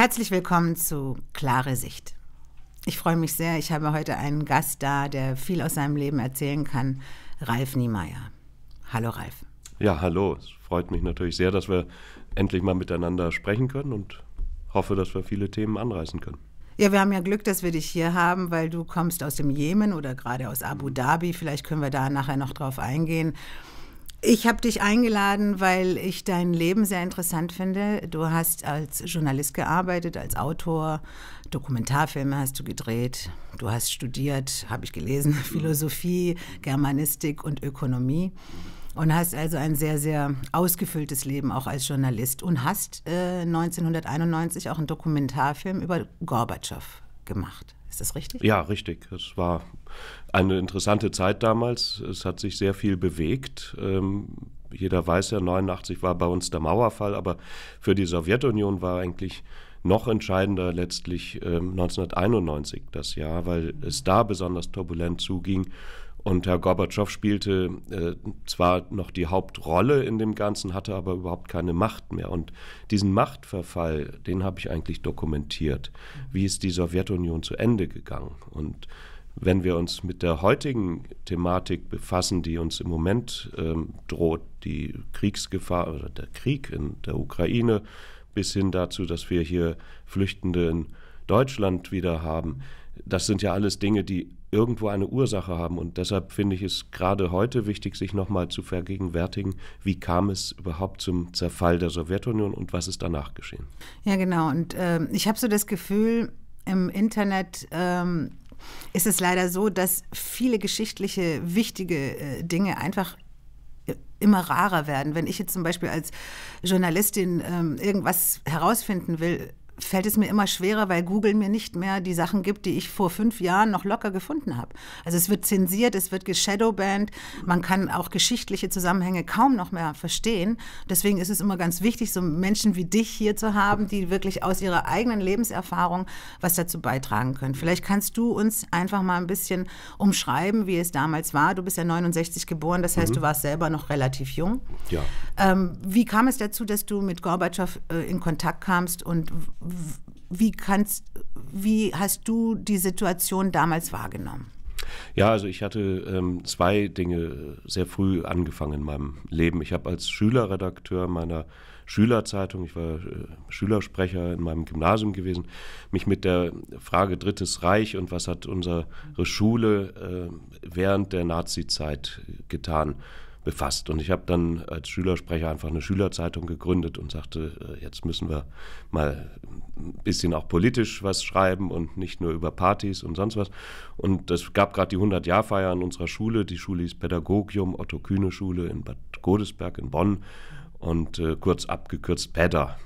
Herzlich willkommen zu Klare Sicht. Ich freue mich sehr, ich habe heute einen Gast da, der viel aus seinem Leben erzählen kann, Ralf Niemeyer. Hallo Ralf. Ja, hallo. Es freut mich natürlich sehr, dass wir endlich mal miteinander sprechen können und hoffe, dass wir viele Themen anreißen können. Ja, wir haben ja Glück, dass wir dich hier haben, weil du kommst aus dem Jemen oder gerade aus Abu Dhabi. Vielleicht können wir da nachher noch drauf eingehen. Ich habe dich eingeladen, weil ich dein Leben sehr interessant finde. Du hast als Journalist gearbeitet, als Autor, Dokumentarfilme hast du gedreht, du hast studiert, habe ich gelesen, Philosophie, Germanistik und Ökonomie und hast also ein sehr, sehr ausgefülltes Leben auch als Journalist und hast äh, 1991 auch einen Dokumentarfilm über Gorbatschow gemacht. Ist das richtig? Ja, richtig. Es war eine interessante Zeit damals. Es hat sich sehr viel bewegt. Ähm, jeder weiß ja, 89 war bei uns der Mauerfall, aber für die Sowjetunion war eigentlich noch entscheidender letztlich 1991 ähm, das Jahr, weil es da besonders turbulent zuging. Und Herr Gorbatschow spielte äh, zwar noch die Hauptrolle in dem Ganzen, hatte aber überhaupt keine Macht mehr. Und diesen Machtverfall, den habe ich eigentlich dokumentiert. Wie ist die Sowjetunion zu Ende gegangen? Und wenn wir uns mit der heutigen Thematik befassen, die uns im Moment ähm, droht, die Kriegsgefahr oder der Krieg in der Ukraine, bis hin dazu, dass wir hier Flüchtende in Deutschland wieder haben, das sind ja alles Dinge, die irgendwo eine Ursache haben. Und deshalb finde ich es gerade heute wichtig, sich nochmal zu vergegenwärtigen, wie kam es überhaupt zum Zerfall der Sowjetunion und was ist danach geschehen. Ja, genau. Und äh, ich habe so das Gefühl, im Internet ähm, ist es leider so, dass viele geschichtliche, wichtige äh, Dinge einfach äh, immer rarer werden. Wenn ich jetzt zum Beispiel als Journalistin ähm, irgendwas herausfinden will fällt es mir immer schwerer, weil Google mir nicht mehr die Sachen gibt, die ich vor fünf Jahren noch locker gefunden habe. Also es wird zensiert, es wird geshadowbanned, man kann auch geschichtliche Zusammenhänge kaum noch mehr verstehen. Deswegen ist es immer ganz wichtig, so Menschen wie dich hier zu haben, die wirklich aus ihrer eigenen Lebenserfahrung was dazu beitragen können. Vielleicht kannst du uns einfach mal ein bisschen umschreiben, wie es damals war. Du bist ja 69 geboren, das heißt, mhm. du warst selber noch relativ jung. Ja. Ähm, wie kam es dazu, dass du mit Gorbatschow äh, in Kontakt kamst und wie, kannst, wie hast du die Situation damals wahrgenommen? Ja, also ich hatte ähm, zwei Dinge äh, sehr früh angefangen in meinem Leben. Ich habe als Schülerredakteur meiner Schülerzeitung, ich war äh, Schülersprecher in meinem Gymnasium gewesen, mich mit der Frage Drittes Reich und was hat unsere Schule äh, während der Nazizeit getan befasst. Und ich habe dann als Schülersprecher einfach eine Schülerzeitung gegründet und sagte, äh, jetzt müssen wir mal ein bisschen auch politisch was schreiben und nicht nur über Partys und sonst was. Und es gab gerade die 100-Jahr-Feier an unserer Schule. Die Schule hieß Pädagogium, Otto-Kühne-Schule in Bad Godesberg in Bonn und äh, kurz abgekürzt PEDA,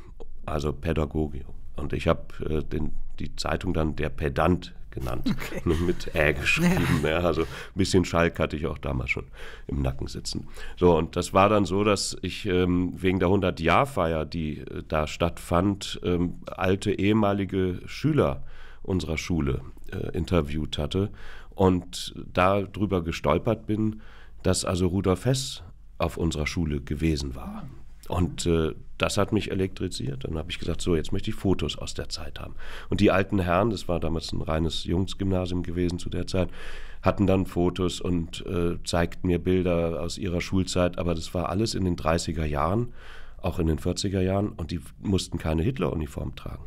also Pädagogium. Und ich habe äh, die Zeitung dann der Pedant genannt. Okay. Nur mit Ä geschrieben. Ja. Ja, also ein bisschen Schalk hatte ich auch damals schon im Nacken sitzen. So, und das war dann so, dass ich ähm, wegen der 100-Jahr-Feier, die äh, da stattfand, ähm, alte ehemalige Schüler unserer Schule äh, interviewt hatte und darüber gestolpert bin, dass also Rudolf Hess auf unserer Schule gewesen war. Und äh, das hat mich elektrisiert. Dann habe ich gesagt, so, jetzt möchte ich Fotos aus der Zeit haben. Und die alten Herren, das war damals ein reines Jungsgymnasium gewesen zu der Zeit, hatten dann Fotos und äh, zeigten mir Bilder aus ihrer Schulzeit. Aber das war alles in den 30er Jahren, auch in den 40er Jahren. Und die mussten keine Hitler-Uniform tragen,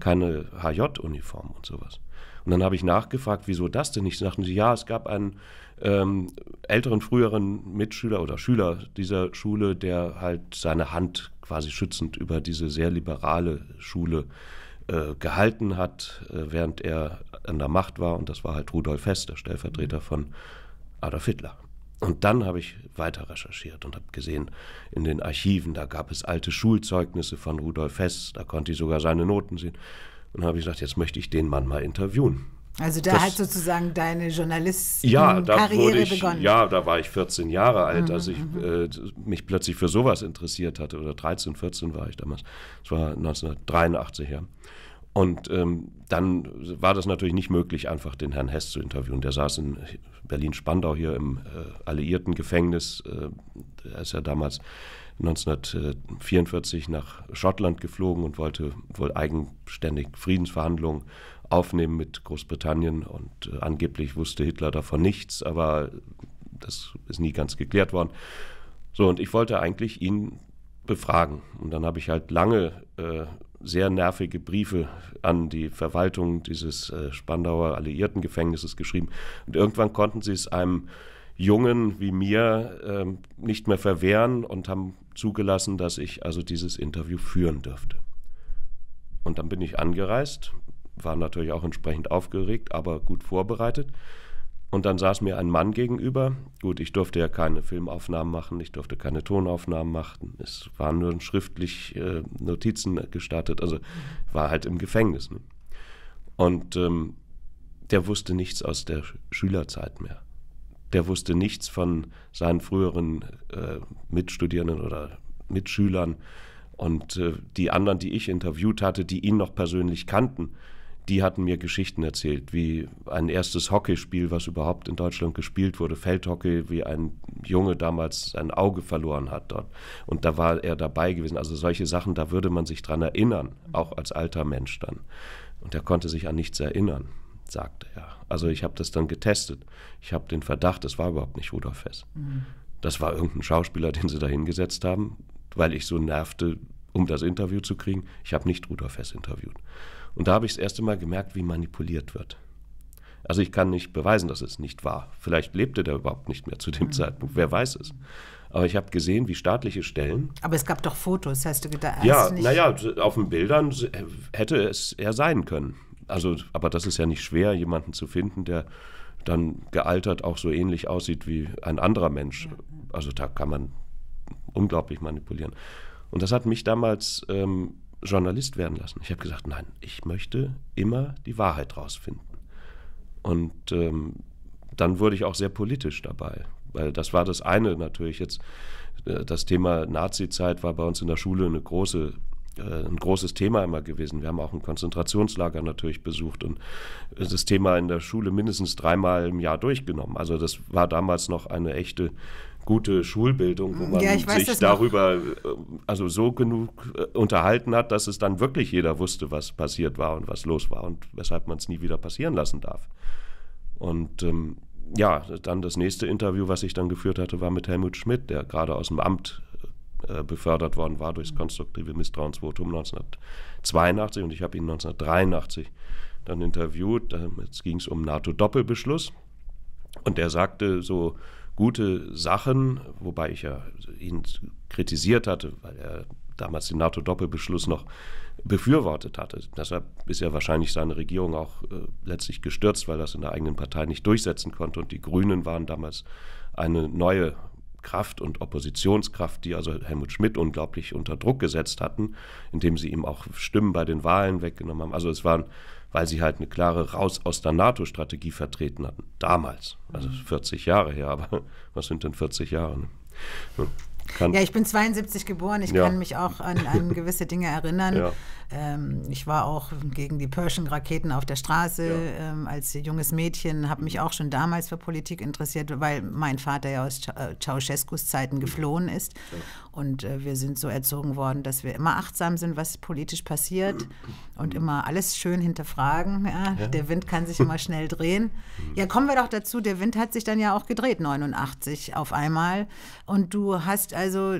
keine HJ-Uniform und sowas. Und dann habe ich nachgefragt, wieso das denn nicht? Sagten sie, ja, es gab einen ähm, älteren, früheren Mitschüler oder Schüler dieser Schule, der halt seine Hand quasi schützend über diese sehr liberale Schule äh, gehalten hat, äh, während er an der Macht war. Und das war halt Rudolf Hess, der Stellvertreter von Adolf Hitler. Und dann habe ich weiter recherchiert und habe gesehen, in den Archiven, da gab es alte Schulzeugnisse von Rudolf Hess, da konnte ich sogar seine Noten sehen. Und habe ich gesagt, jetzt möchte ich den Mann mal interviewen. Also da das, hat sozusagen deine Journalistenkarriere ja, begonnen. Ja, da war ich 14 Jahre alt, mhm, als ich mhm. äh, mich plötzlich für sowas interessiert hatte. Oder 13, 14 war ich damals. Das war 1983, ja. Und ähm, dann war das natürlich nicht möglich, einfach den Herrn Hess zu interviewen. Der saß in Berlin-Spandau hier im äh, alliierten Gefängnis, äh, ist ja damals 1944 nach Schottland geflogen und wollte wohl eigenständig Friedensverhandlungen aufnehmen mit Großbritannien. Und äh, angeblich wusste Hitler davon nichts, aber das ist nie ganz geklärt worden. So, und ich wollte eigentlich ihn befragen. Und dann habe ich halt lange äh, sehr nervige Briefe an die Verwaltung dieses äh, Spandauer Alliiertengefängnisses geschrieben. Und irgendwann konnten sie es einem Jungen wie mir äh, nicht mehr verwehren und haben zugelassen, dass ich also dieses Interview führen dürfte. Und dann bin ich angereist, war natürlich auch entsprechend aufgeregt, aber gut vorbereitet. Und dann saß mir ein Mann gegenüber. Gut, ich durfte ja keine Filmaufnahmen machen, ich durfte keine Tonaufnahmen machen. Es waren nur schriftlich äh, Notizen gestartet. Also war halt im Gefängnis. Ne? Und ähm, der wusste nichts aus der Schülerzeit mehr der wusste nichts von seinen früheren äh, Mitstudierenden oder Mitschülern. Und äh, die anderen, die ich interviewt hatte, die ihn noch persönlich kannten, die hatten mir Geschichten erzählt, wie ein erstes Hockeyspiel, was überhaupt in Deutschland gespielt wurde, Feldhockey, wie ein Junge damals sein Auge verloren hat dort. Und da war er dabei gewesen. Also solche Sachen, da würde man sich dran erinnern, auch als alter Mensch dann. Und er konnte sich an nichts erinnern sagte er. Also ich habe das dann getestet. Ich habe den Verdacht, es war überhaupt nicht Rudolf Hess. Mhm. Das war irgendein Schauspieler, den sie da hingesetzt haben, weil ich so nervte, um das Interview zu kriegen. Ich habe nicht Rudolf Hess interviewt. Und da habe ich das erste Mal gemerkt, wie manipuliert wird. Also ich kann nicht beweisen, dass es nicht war. Vielleicht lebte der überhaupt nicht mehr zu dem mhm. Zeitpunkt. Wer weiß es. Aber ich habe gesehen, wie staatliche Stellen. Aber es gab doch Fotos, hast du gedacht? Ja, also naja, auf den Bildern hätte es er sein können also, aber das ist ja nicht schwer, jemanden zu finden, der dann gealtert auch so ähnlich aussieht wie ein anderer Mensch. Also da kann man unglaublich manipulieren. Und das hat mich damals ähm, Journalist werden lassen. Ich habe gesagt, nein, ich möchte immer die Wahrheit rausfinden. Und ähm, dann wurde ich auch sehr politisch dabei, weil das war das eine natürlich jetzt. Äh, das Thema Nazi-Zeit war bei uns in der Schule eine große äh, ein großes Thema immer gewesen. Wir haben auch ein Konzentrationslager natürlich besucht und das Thema in der Schule mindestens dreimal im Jahr durchgenommen. Also das war damals noch eine echte gute Schulbildung, wo man ja, weiß, sich darüber äh, also so genug äh, unterhalten hat, dass es dann wirklich jeder wusste, was passiert war und was los war und weshalb man es nie wieder passieren lassen darf. Und ähm, ja, dann das nächste Interview, was ich dann geführt hatte, war mit Helmut Schmidt, der gerade aus dem Amt äh, befördert worden war durchs konstruktive Misstrauensvotum 1982 und ich habe ihn 1983 dann interviewt. jetzt ging es um NATO-Doppelbeschluss und er sagte so gute Sachen, wobei ich ja ihn kritisiert hatte, weil er damals den NATO-Doppelbeschluss noch befürwortet hatte. Deshalb ist ja wahrscheinlich seine Regierung auch äh, letztlich gestürzt, weil er das in der eigenen Partei nicht durchsetzen konnte. Und die Grünen waren damals eine neue Kraft und Oppositionskraft, die also Helmut Schmidt unglaublich unter Druck gesetzt hatten, indem sie ihm auch Stimmen bei den Wahlen weggenommen haben. Also es waren, weil sie halt eine klare Raus aus der NATO-Strategie vertreten hatten. Damals, also 40 mhm. Jahre her, aber was sind denn 40 Jahre? Ja. Hm. Kann. Ja, ich bin 72 geboren, ich ja. kann mich auch an, an gewisse Dinge erinnern. Ja. Ähm, ich war auch gegen die Pershing-Raketen auf der Straße ja. ähm, als junges Mädchen, habe mich auch schon damals für Politik interessiert, weil mein Vater ja aus äh, Ceausescus Zeiten geflohen ist. Ja. Und äh, wir sind so erzogen worden, dass wir immer achtsam sind, was politisch passiert und immer alles schön hinterfragen. Ja? Der Wind kann sich immer schnell drehen. Mhm. Ja, kommen wir doch dazu, der Wind hat sich dann ja auch gedreht, 89 auf einmal. Und du hast also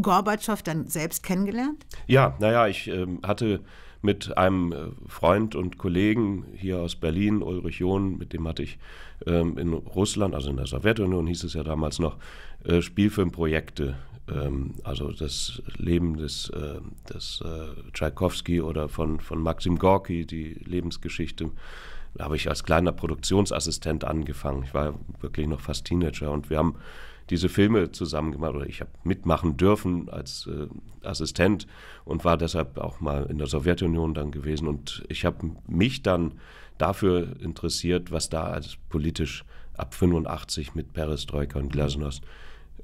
Gorbatschow dann selbst kennengelernt? Ja, naja, ich äh, hatte mit einem äh, Freund und Kollegen hier aus Berlin, Ulrich John, mit dem hatte ich ähm, in Russland, also in der Sowjetunion hieß es ja damals noch, äh, Spielfilmprojekte, ähm, also das Leben des, äh, des äh, oder von, von Maxim Gorki, die Lebensgeschichte da habe ich als kleiner Produktionsassistent angefangen. Ich war wirklich noch fast Teenager und wir haben diese Filme zusammen gemacht oder ich habe mitmachen dürfen als äh, Assistent und war deshalb auch mal in der Sowjetunion dann gewesen und ich habe mich dann dafür interessiert, was da als politisch ab 85 mit Perestroika und Glasnost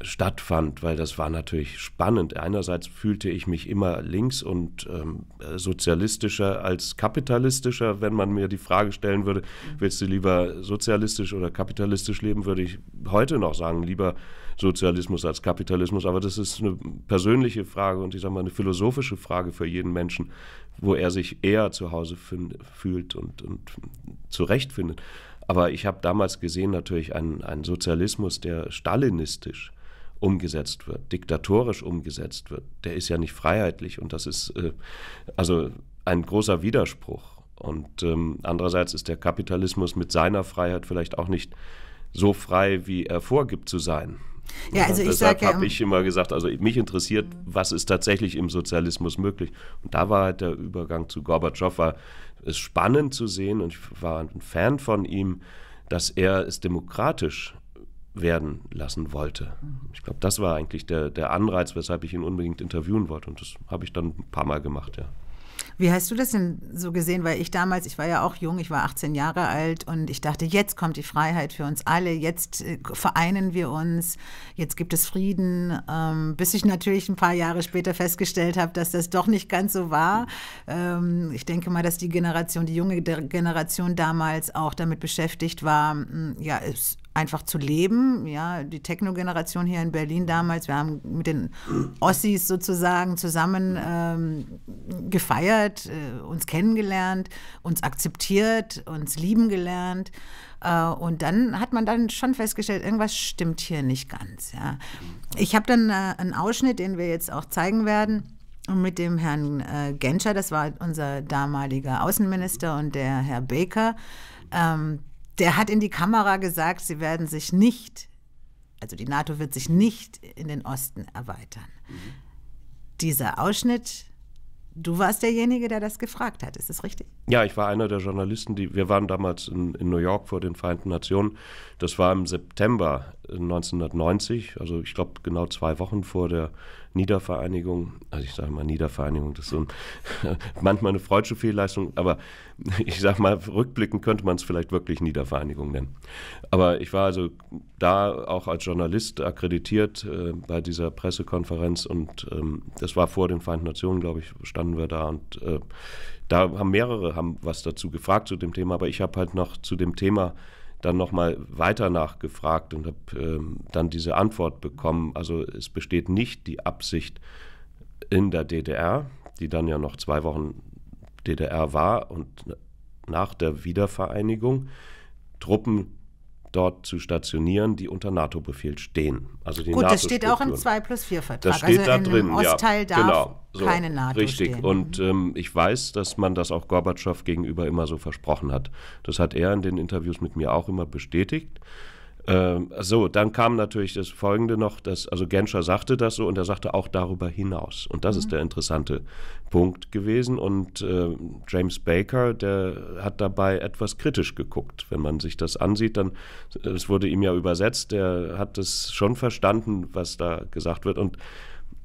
stattfand, weil das war natürlich spannend. Einerseits fühlte ich mich immer links und ähm, sozialistischer als kapitalistischer. Wenn man mir die Frage stellen würde, willst du lieber sozialistisch oder kapitalistisch leben, würde ich heute noch sagen, lieber Sozialismus als Kapitalismus. Aber das ist eine persönliche Frage und ich sage mal eine philosophische Frage für jeden Menschen, wo er sich eher zu Hause fühlt und, und zurechtfindet. Aber ich habe damals gesehen natürlich einen, einen Sozialismus, der stalinistisch umgesetzt wird, diktatorisch umgesetzt wird, der ist ja nicht freiheitlich und das ist äh, also ein großer Widerspruch. Und ähm, andererseits ist der Kapitalismus mit seiner Freiheit vielleicht auch nicht so frei, wie er vorgibt zu sein. Ja, also ich deshalb habe ja, ich immer gesagt, also mich interessiert, was ist tatsächlich im Sozialismus möglich. Und da war halt der Übergang zu Gorbatschow, war es spannend zu sehen und ich war ein Fan von ihm, dass er es demokratisch werden lassen wollte. Ich glaube, das war eigentlich der, der Anreiz, weshalb ich ihn unbedingt interviewen wollte. Und das habe ich dann ein paar Mal gemacht, ja. Wie hast du das denn so gesehen? Weil ich damals, ich war ja auch jung, ich war 18 Jahre alt und ich dachte, jetzt kommt die Freiheit für uns alle, jetzt äh, vereinen wir uns, jetzt gibt es Frieden, ähm, bis ich natürlich ein paar Jahre später festgestellt habe, dass das doch nicht ganz so war. Ähm, ich denke mal, dass die Generation, die junge Generation damals auch damit beschäftigt war, ja, es einfach zu leben. Ja, die Techno-Generation hier in Berlin damals, wir haben mit den Ossis sozusagen zusammen ähm, gefeiert, äh, uns kennengelernt, uns akzeptiert, uns lieben gelernt. Äh, und dann hat man dann schon festgestellt, irgendwas stimmt hier nicht ganz. Ja. Ich habe dann äh, einen Ausschnitt, den wir jetzt auch zeigen werden mit dem Herrn äh, Genscher, das war unser damaliger Außenminister, und der Herr Baker. Ähm, der hat in die Kamera gesagt, sie werden sich nicht, also die NATO wird sich nicht in den Osten erweitern. Mhm. Dieser Ausschnitt Du warst derjenige, der das gefragt hat, ist das richtig? Ja, ich war einer der Journalisten, die wir waren damals in, in, New York vor den Vereinten Nationen. Das war im September 1990, also ich glaube genau zwei Wochen vor der Niedervereinigung, also ich sage mal Niedervereinigung, das ist so ein, manchmal eine freudsche Fehlleistung, aber ich sage mal, rückblickend könnte man es vielleicht wirklich Niedervereinigung nennen. Aber ich war also da auch als Journalist akkreditiert äh, bei dieser Pressekonferenz und ähm, das war vor den Vereinten Nationen, glaube ich, standen wir da und äh, da haben mehrere haben was dazu gefragt zu dem Thema, aber ich habe halt noch zu dem Thema dann nochmal weiter nachgefragt und habe ähm, dann diese Antwort bekommen. Also es besteht nicht die Absicht in der DDR, die dann ja noch zwei Wochen DDR war und nach der Wiedervereinigung, Truppen dort zu stationieren, die unter NATO-Befehl stehen. Also die Gut, das steht auch im 2 plus 4 Vertrag. Das steht also da drin, Ostteil ja, darf genau. So, keine NATO Richtig. Stehen. Und mhm. ähm, ich weiß, dass man das auch Gorbatschow gegenüber immer so versprochen hat. Das hat er in den Interviews mit mir auch immer bestätigt. Ähm, so, dann kam natürlich das Folgende noch, dass, also Genscher sagte das so und er sagte auch darüber hinaus. Und das mhm. ist der interessante Punkt gewesen. Und äh, James Baker, der hat dabei etwas kritisch geguckt. Wenn man sich das ansieht, dann, es wurde ihm ja übersetzt, der hat es schon verstanden, was da gesagt wird. Und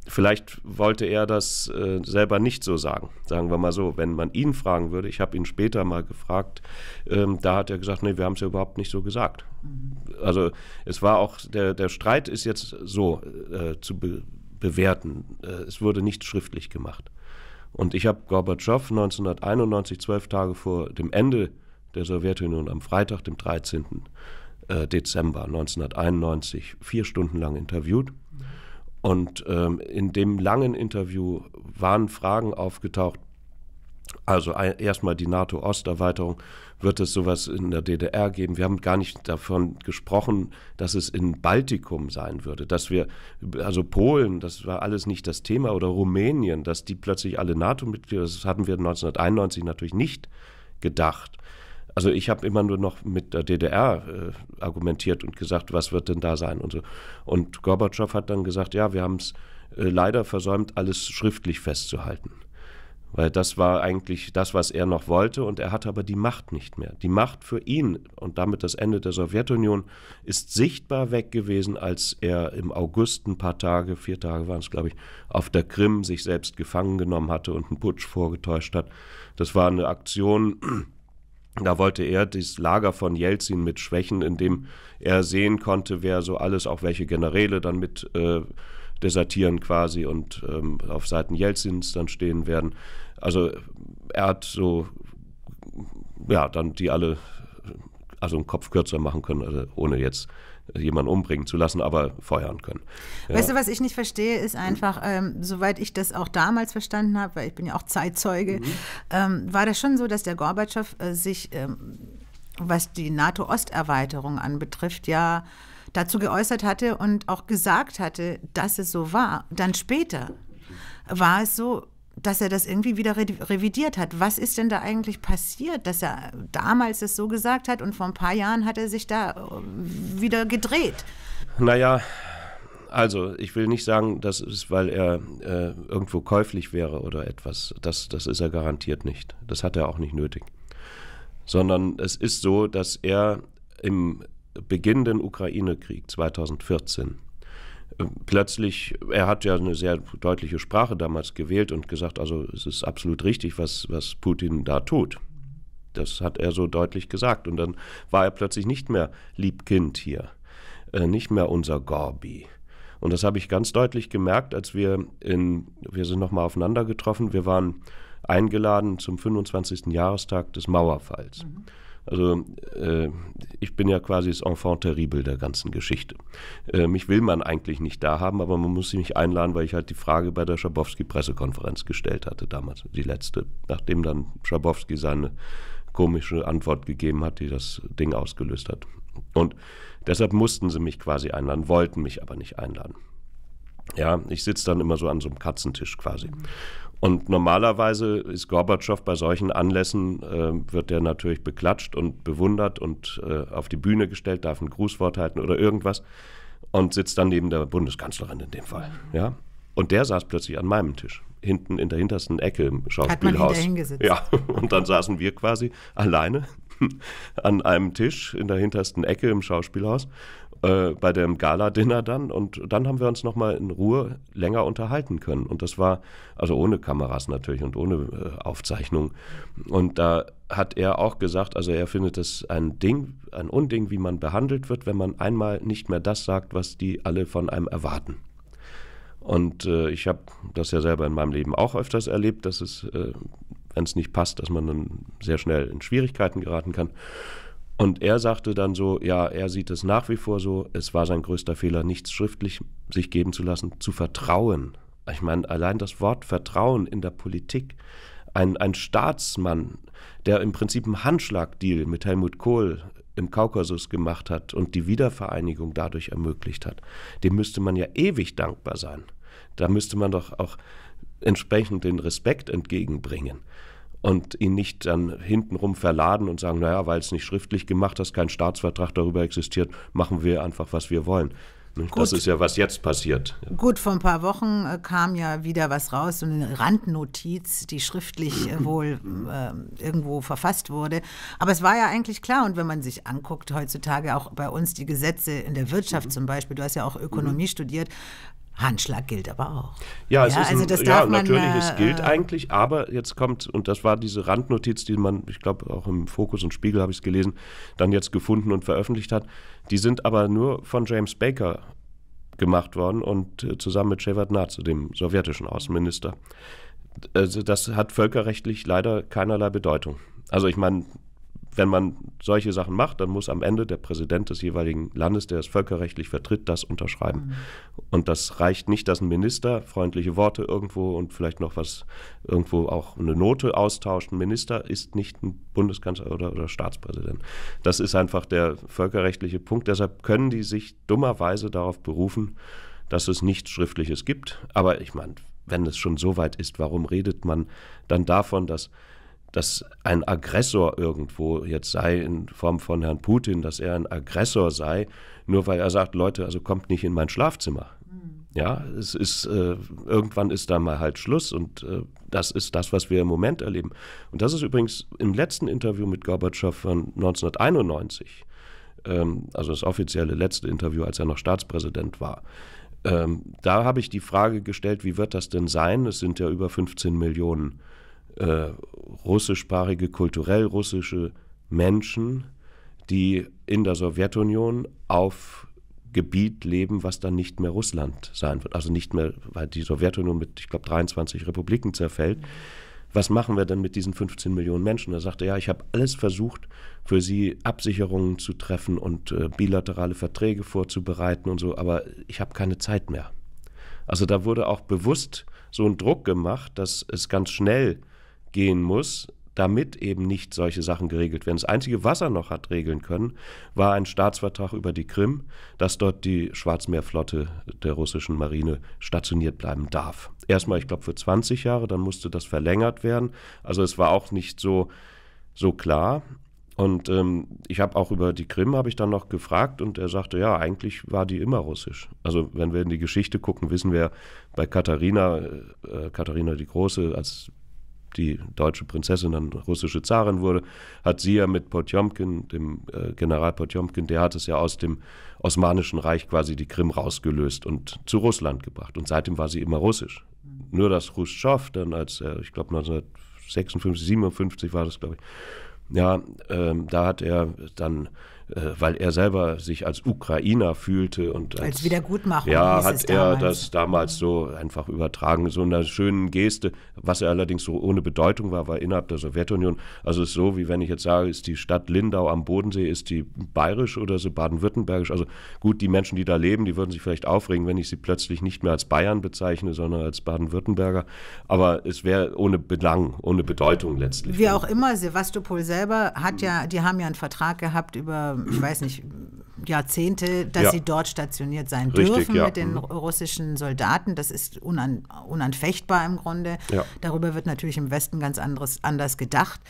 Vielleicht wollte er das äh, selber nicht so sagen. Sagen wir mal so, wenn man ihn fragen würde, ich habe ihn später mal gefragt, ähm, da hat er gesagt, nee, wir haben es ja überhaupt nicht so gesagt. Mhm. Also es war auch, der, der Streit ist jetzt so äh, zu be bewerten. Äh, es wurde nicht schriftlich gemacht. Und ich habe Gorbatschow 1991, zwölf Tage vor dem Ende der Sowjetunion, am Freitag, dem 13. Äh, Dezember 1991, vier Stunden lang interviewt und ähm, in dem langen Interview waren Fragen aufgetaucht. Also erstmal die NATO-Osterweiterung, wird es sowas in der DDR geben? Wir haben gar nicht davon gesprochen, dass es in Baltikum sein würde, dass wir, also Polen, das war alles nicht das Thema, oder Rumänien, dass die plötzlich alle NATO-Mitglieder, das hatten wir 1991 natürlich nicht gedacht. Also ich habe immer nur noch mit der DDR äh, argumentiert und gesagt, was wird denn da sein und so. Und Gorbatschow hat dann gesagt, ja, wir haben es äh, leider versäumt, alles schriftlich festzuhalten. Weil das war eigentlich das, was er noch wollte und er hat aber die Macht nicht mehr. Die Macht für ihn und damit das Ende der Sowjetunion ist sichtbar weg gewesen, als er im August ein paar Tage, vier Tage waren es glaube ich, auf der Krim sich selbst gefangen genommen hatte und einen Putsch vorgetäuscht hat. Das war eine Aktion, da wollte er das Lager von Jelzin mit schwächen, indem er sehen konnte, wer so alles, auch welche Generäle dann mit äh, desertieren quasi und ähm, auf Seiten Jelzins dann stehen werden. Also er hat so, ja, dann die alle äh, also einen Kopf kürzer machen können, also ohne jetzt jemanden umbringen zu lassen, aber feuern können. Ja. Weißt du, was ich nicht verstehe, ist einfach, ähm, soweit ich das auch damals verstanden habe, weil ich bin ja auch Zeitzeuge, mhm. ähm, war das schon so, dass der Gorbatschow äh, sich, ähm, was die NATO-Osterweiterung anbetrifft, ja dazu geäußert hatte und auch gesagt hatte, dass es so war. Dann später war es so, dass er das irgendwie wieder revidiert hat. Was ist denn da eigentlich passiert, dass er damals es so gesagt hat und vor ein paar Jahren hat er sich da äh, wieder gedreht? Naja, also ich will nicht sagen, das ist, weil er äh, irgendwo käuflich wäre oder etwas. Das, das ist er garantiert nicht. Das hat er auch nicht nötig. Sondern es ist so, dass er im beginnenden Ukraine-Krieg 2014 plötzlich, er hat ja eine sehr deutliche Sprache damals gewählt und gesagt, also es ist absolut richtig, was, was Putin da tut. Das hat er so deutlich gesagt. Und dann war er plötzlich nicht mehr Liebkind hier, äh, nicht mehr unser Gorbi. Und das habe ich ganz deutlich gemerkt, als wir in, wir sind nochmal aufeinander getroffen, wir waren eingeladen zum 25. Jahrestag des Mauerfalls. Mhm. Also äh, ich bin ja quasi das Enfant terrible der ganzen Geschichte. Äh, mich will man eigentlich nicht da haben, aber man muss sie mich einladen, weil ich halt die Frage bei der Schabowski-Pressekonferenz gestellt hatte damals, die letzte, nachdem dann Schabowski seine komische Antwort gegeben hat, die das Ding ausgelöst hat. Und deshalb mussten sie mich quasi einladen, wollten mich aber nicht einladen. Ja, ich sitze dann immer so an so einem Katzentisch quasi. Mhm. Und normalerweise ist Gorbatschow bei solchen Anlässen, äh, wird er natürlich beklatscht und bewundert und äh, auf die Bühne gestellt, darf ein Grußwort halten oder irgendwas und sitzt dann neben der Bundeskanzlerin in dem Fall. Mhm. Ja? Und der saß plötzlich an meinem Tisch, hinten in der hintersten Ecke im Schauspielhaus. Hat man hingesetzt. Ja, und dann saßen wir quasi alleine an einem Tisch in der hintersten Ecke im Schauspielhaus äh, bei dem Gala-Dinner dann. Und dann haben wir uns nochmal in Ruhe länger unterhalten können. Und das war, also ohne Kameras natürlich und ohne äh, Aufzeichnung. Und da hat er auch gesagt, also er findet das ein Ding, ein Unding, wie man behandelt wird, wenn man einmal nicht mehr das sagt, was die alle von einem erwarten. Und äh, ich habe das ja selber in meinem Leben auch öfters erlebt, dass es äh, wenn es nicht passt, dass man dann sehr schnell in Schwierigkeiten geraten kann. Und er sagte dann so, ja, er sieht es nach wie vor so, es war sein größter Fehler, nichts schriftlich sich geben zu lassen, zu vertrauen. Ich meine, allein das Wort Vertrauen in der Politik, ein, ein Staatsmann, der im Prinzip einen Handschlagdeal mit Helmut Kohl im Kaukasus gemacht hat und die Wiedervereinigung dadurch ermöglicht hat, dem müsste man ja ewig dankbar sein. Da müsste man doch auch entsprechend den Respekt entgegenbringen und ihn nicht dann hintenrum verladen und sagen, naja, weil es nicht schriftlich gemacht hast, kein Staatsvertrag darüber existiert, machen wir einfach, was wir wollen. Gut. Das ist ja, was jetzt passiert. Gut, vor ein paar Wochen äh, kam ja wieder was raus, so eine Randnotiz, die schriftlich äh, wohl äh, irgendwo verfasst wurde. Aber es war ja eigentlich klar, und wenn man sich anguckt, heutzutage auch bei uns die Gesetze in der Wirtschaft mhm. zum Beispiel, du hast ja auch Ökonomie mhm. studiert, Handschlag gilt aber auch. Ja, es ja, ist also ein, ja, natürlich, man, es äh, gilt äh, eigentlich, aber jetzt kommt, und das war diese Randnotiz, die man, ich glaube, auch im Fokus und Spiegel habe ich es gelesen, dann jetzt gefunden und veröffentlicht hat. Die sind aber nur von James Baker gemacht worden und äh, zusammen mit Shevardnadze, dem sowjetischen Außenminister. Also das hat völkerrechtlich leider keinerlei Bedeutung. Also ich meine, wenn man solche Sachen macht, dann muss am Ende der Präsident des jeweiligen Landes, der es völkerrechtlich vertritt, das unterschreiben. Mhm. Und das reicht nicht, dass ein Minister freundliche Worte irgendwo und vielleicht noch was irgendwo auch eine Note austauscht. Ein Minister ist nicht ein Bundeskanzler oder, oder Staatspräsident. Das ist einfach der völkerrechtliche Punkt. Deshalb können die sich dummerweise darauf berufen, dass es nichts Schriftliches gibt. Aber ich meine, wenn es schon so weit ist, warum redet man dann davon, dass dass ein Aggressor irgendwo jetzt sei, in Form von Herrn Putin, dass er ein Aggressor sei, nur weil er sagt, Leute, also kommt nicht in mein Schlafzimmer. Hm. Ja, es ist, äh, irgendwann ist da mal halt Schluss und äh, das ist das, was wir im Moment erleben. Und das ist übrigens im letzten Interview mit Gorbatschow von 1991, ähm, also das offizielle letzte Interview, als er noch Staatspräsident war, ähm, da habe ich die Frage gestellt, wie wird das denn sein? Es sind ja über 15 Millionen äh, russischsprachige, kulturell russische Menschen, die in der Sowjetunion auf Gebiet leben, was dann nicht mehr Russland sein wird. Also nicht mehr, weil die Sowjetunion mit, ich glaube, 23 Republiken zerfällt. Was machen wir denn mit diesen 15 Millionen Menschen? Er sagte, ja, ich habe alles versucht, für sie Absicherungen zu treffen und äh, bilaterale Verträge vorzubereiten und so, aber ich habe keine Zeit mehr. Also da wurde auch bewusst so ein Druck gemacht, dass es ganz schnell gehen muss, damit eben nicht solche Sachen geregelt werden. Das Einzige, was er noch hat regeln können, war ein Staatsvertrag über die Krim, dass dort die Schwarzmeerflotte der russischen Marine stationiert bleiben darf. Erstmal, ich glaube, für 20 Jahre, dann musste das verlängert werden. Also es war auch nicht so, so klar. Und ähm, ich habe auch über die Krim habe ich dann noch gefragt und er sagte, ja, eigentlich war die immer russisch. Also wenn wir in die Geschichte gucken, wissen wir bei Katharina, äh, Katharina die Große, als die deutsche Prinzessin dann russische Zarin wurde, hat sie ja mit Potjomkin, dem äh, General Potjomkin, der hat es ja aus dem Osmanischen Reich quasi die Krim rausgelöst und zu Russland gebracht. Und seitdem war sie immer russisch. Nur dass Khrushchev dann als, äh, ich glaube 1956, 57 war das, glaube ich, ja, ähm, da hat er dann äh, weil er selber sich als Ukrainer fühlte und als, als Wiedergutmachung. Ja, hat er damals. das damals so einfach übertragen, so einer schönen Geste, was er allerdings so ohne Bedeutung war, war innerhalb der Sowjetunion. Also es ist so, wie wenn ich jetzt sage, ist die Stadt Lindau am Bodensee, ist die bayerisch oder so baden-württembergisch? Also gut, die Menschen, die da leben, die würden sich vielleicht aufregen, wenn ich sie plötzlich nicht mehr als Bayern bezeichne, sondern als Baden-Württemberger. Aber es wäre ohne Belang, ohne Bedeutung letztlich. Wie auch immer, Sevastopol selber hat ja, die haben ja einen Vertrag gehabt über ich weiß nicht, Jahrzehnte, dass ja. sie dort stationiert sein Richtig, dürfen ja. mit den mhm. russischen Soldaten. Das ist unan, unanfechtbar im Grunde. Ja. Darüber wird natürlich im Westen ganz anderes, anders gedacht.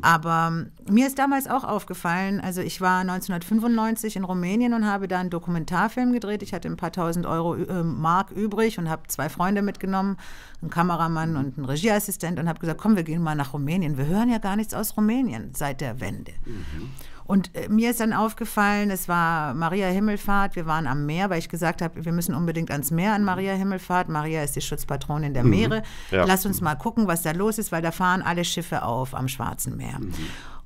Aber mir ist damals auch aufgefallen, also ich war 1995 in Rumänien und habe da einen Dokumentarfilm gedreht. Ich hatte ein paar tausend Euro äh, Mark übrig und habe zwei Freunde mitgenommen, einen Kameramann und einen Regieassistent und habe gesagt, komm, wir gehen mal nach Rumänien. Wir hören ja gar nichts aus Rumänien seit der Wende. Mhm. Und äh, mir ist dann aufgefallen, es war Maria Himmelfahrt, wir waren am Meer, weil ich gesagt habe, wir müssen unbedingt ans Meer an Maria Himmelfahrt. Maria ist die Schutzpatronin der mhm. Meere. Ja. Lass uns mal gucken, was da los ist, weil da fahren alle Schiffe auf am Schwarzen Meer. Mhm.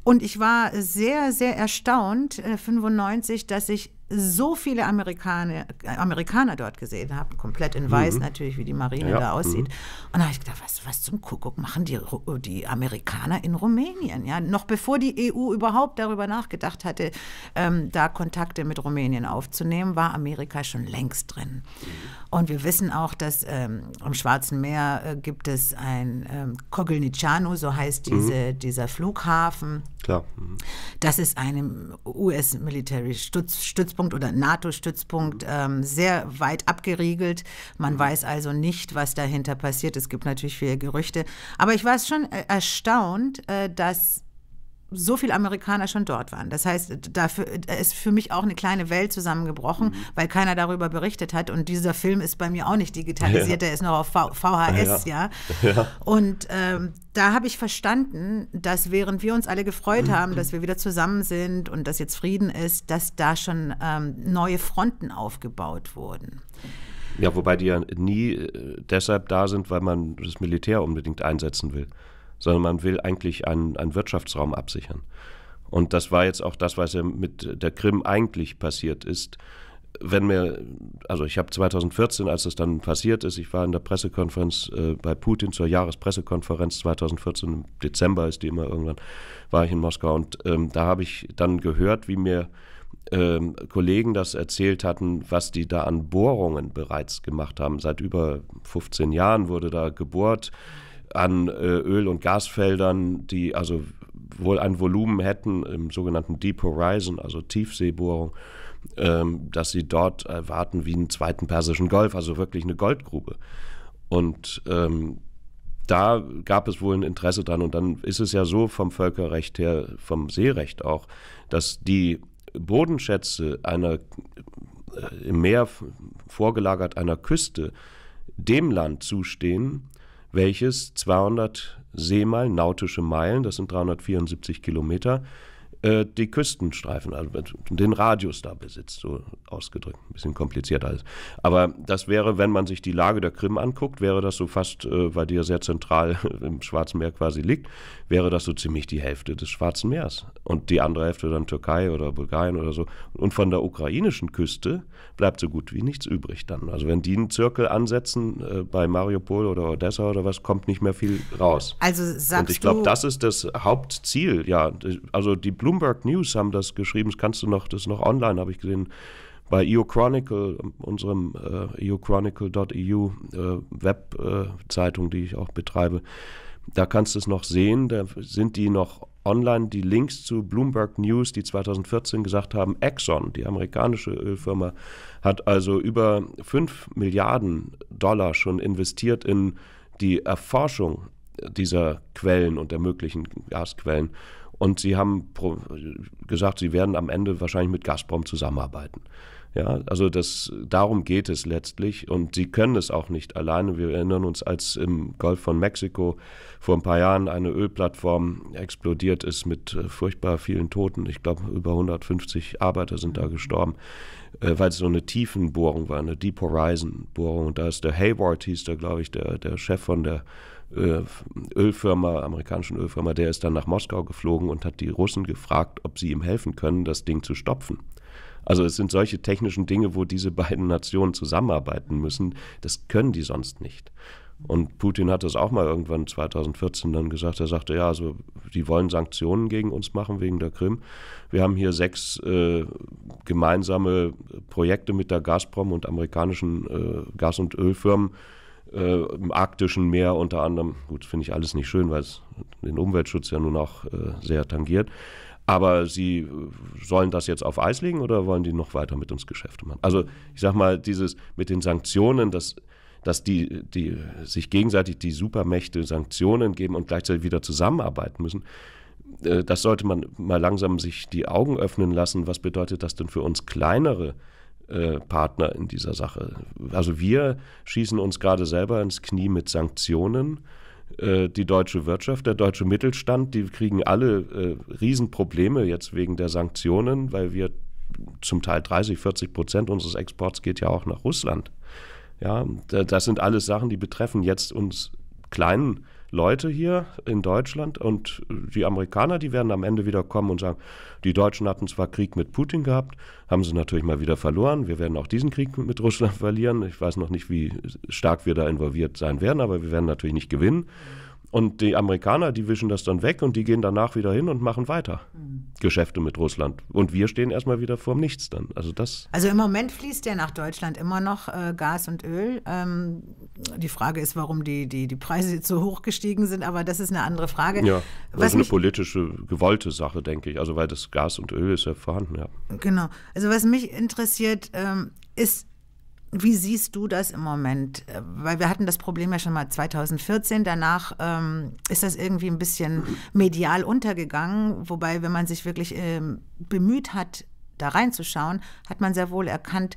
Und ich war sehr, sehr erstaunt, 95, äh, dass ich so viele Amerikaner, Amerikaner dort gesehen habe, komplett in Weiß mhm. natürlich, wie die Marine ja. da aussieht. Mhm. Und da habe ich gedacht, was, was zum Kuckuck machen die, die Amerikaner in Rumänien? Ja, noch bevor die EU überhaupt darüber nachgedacht hatte, ähm, da Kontakte mit Rumänien aufzunehmen, war Amerika schon längst drin. Mhm. Und wir wissen auch, dass ähm, am Schwarzen Meer äh, gibt es ein ähm, Kogelnitschano, so heißt mhm. diese, dieser Flughafen. Klar. Mhm. Das ist ein US-Military-Stützpunkt stützpunkt oder NATO-Stützpunkt ähm, sehr weit abgeriegelt. Man mhm. weiß also nicht, was dahinter passiert. Es gibt natürlich viele Gerüchte. Aber ich war schon äh, erstaunt, äh, dass so viele Amerikaner schon dort waren. Das heißt, dafür ist für mich auch eine kleine Welt zusammengebrochen, mhm. weil keiner darüber berichtet hat. Und dieser Film ist bei mir auch nicht digitalisiert, ja. der ist noch auf v VHS, ja. ja. ja. Und ähm, da habe ich verstanden, dass während wir uns alle gefreut mhm. haben, dass mhm. wir wieder zusammen sind und dass jetzt Frieden ist, dass da schon ähm, neue Fronten aufgebaut wurden. Ja, wobei die ja nie äh, deshalb da sind, weil man das Militär unbedingt einsetzen will sondern man will eigentlich einen, einen Wirtschaftsraum absichern. Und das war jetzt auch das, was ja mit der Krim eigentlich passiert ist. Wenn mir, also ich habe 2014, als das dann passiert ist, ich war in der Pressekonferenz äh, bei Putin zur Jahrespressekonferenz 2014, im Dezember ist die immer irgendwann, war ich in Moskau und ähm, da habe ich dann gehört, wie mir ähm, Kollegen das erzählt hatten, was die da an Bohrungen bereits gemacht haben. Seit über 15 Jahren wurde da gebohrt. Mhm an äh, Öl- und Gasfeldern, die also wohl ein Volumen hätten im sogenannten Deep Horizon, also Tiefseebohrung, ähm, dass sie dort erwarten wie einen zweiten persischen Golf, also wirklich eine Goldgrube. Und ähm, da gab es wohl ein Interesse dran. Und dann ist es ja so vom Völkerrecht her, vom Seerecht auch, dass die Bodenschätze einer äh, im Meer vorgelagert einer Küste dem Land zustehen, welches 200 Seemeilen, nautische Meilen, das sind 374 Kilometer, äh, die Küstenstreifen, also den Radius da besitzt, so ausgedrückt. Ein bisschen kompliziert alles. Aber das wäre, wenn man sich die Lage der Krim anguckt, wäre das so fast, äh, weil die ja sehr zentral im Schwarzen Meer quasi liegt, wäre das so ziemlich die Hälfte des Schwarzen Meers. Und die andere Hälfte dann Türkei oder Bulgarien oder so. Und von der ukrainischen Küste bleibt so gut wie nichts übrig dann. Also wenn die einen Zirkel ansetzen äh, bei Mariupol oder Odessa oder was, kommt nicht mehr viel raus. Also sagst Und ich glaube, das ist das Hauptziel, ja. Also die Blut Bloomberg News haben das geschrieben, das kannst du noch, das ist noch online, habe ich gesehen, bei EU Chronicle, unserem äh, euchronicle.eu äh, Webzeitung, äh, die ich auch betreibe. Da kannst du es noch sehen, da sind die noch online, die Links zu Bloomberg News, die 2014 gesagt haben, Exxon, die amerikanische Ölfirma, hat also über 5 Milliarden Dollar schon investiert in die Erforschung dieser Quellen und der möglichen Gasquellen. Und sie haben gesagt, sie werden am Ende wahrscheinlich mit Gazprom zusammenarbeiten. Ja, also das, darum geht es letztlich und sie können es auch nicht alleine. Wir erinnern uns, als im Golf von Mexiko vor ein paar Jahren eine Ölplattform explodiert ist mit äh, furchtbar vielen Toten. Ich glaube, über 150 Arbeiter sind da gestorben, äh, weil es so eine Tiefenbohrung war, eine Deep Horizon Bohrung. Und da ist der Hayward, hieß der, glaube ich, der, der Chef von der äh, Ölfirma, amerikanischen Ölfirma, der ist dann nach Moskau geflogen und hat die Russen gefragt, ob sie ihm helfen können, das Ding zu stopfen. Also es sind solche technischen Dinge, wo diese beiden Nationen zusammenarbeiten müssen. Das können die sonst nicht. Und Putin hat das auch mal irgendwann 2014 dann gesagt. Er sagte, ja, also die wollen Sanktionen gegen uns machen wegen der Krim. Wir haben hier sechs äh, gemeinsame Projekte mit der Gazprom und amerikanischen äh, Gas- und Ölfirmen äh, im arktischen Meer unter anderem. Gut, finde ich alles nicht schön, weil es den Umweltschutz ja nun auch äh, sehr tangiert. Aber Sie äh, sollen das jetzt auf Eis legen oder wollen die noch weiter mit uns Geschäfte machen? Also ich sage mal, dieses mit den Sanktionen, dass, dass die, die sich gegenseitig die Supermächte Sanktionen geben und gleichzeitig wieder zusammenarbeiten müssen, äh, das sollte man mal langsam sich die Augen öffnen lassen. Was bedeutet das denn für uns kleinere äh, Partner in dieser Sache? Also wir schießen uns gerade selber ins Knie mit Sanktionen äh, die deutsche Wirtschaft, der deutsche Mittelstand, die kriegen alle äh, Riesenprobleme jetzt wegen der Sanktionen, weil wir zum Teil 30, 40 Prozent unseres Exports geht ja auch nach Russland. Ja, das sind alles Sachen, die betreffen jetzt uns kleinen Leute hier in Deutschland und die Amerikaner, die werden am Ende wieder kommen und sagen, die Deutschen hatten zwar Krieg mit Putin gehabt, haben sie natürlich mal wieder verloren, wir werden auch diesen Krieg mit Russland verlieren. Ich weiß noch nicht, wie stark wir da involviert sein werden, aber wir werden natürlich nicht gewinnen. Und die Amerikaner, die wischen das dann weg und die gehen danach wieder hin und machen weiter mhm. Geschäfte mit Russland. Und wir stehen erstmal wieder vorm Nichts dann. Also, das also im Moment fließt ja nach Deutschland immer noch äh, Gas und Öl. Ähm, die Frage ist, warum die, die, die Preise jetzt so hoch gestiegen sind, aber das ist eine andere Frage. Ja, das was ist eine politische, gewollte Sache, denke ich. Also weil das Gas und Öl ist ja vorhanden, ja. Genau. Also was mich interessiert, ähm, ist, wie siehst du das im Moment? Äh, weil wir hatten das Problem ja schon mal 2014. Danach ähm, ist das irgendwie ein bisschen medial untergegangen. Wobei, wenn man sich wirklich ähm, bemüht hat, da reinzuschauen, hat man sehr wohl erkannt,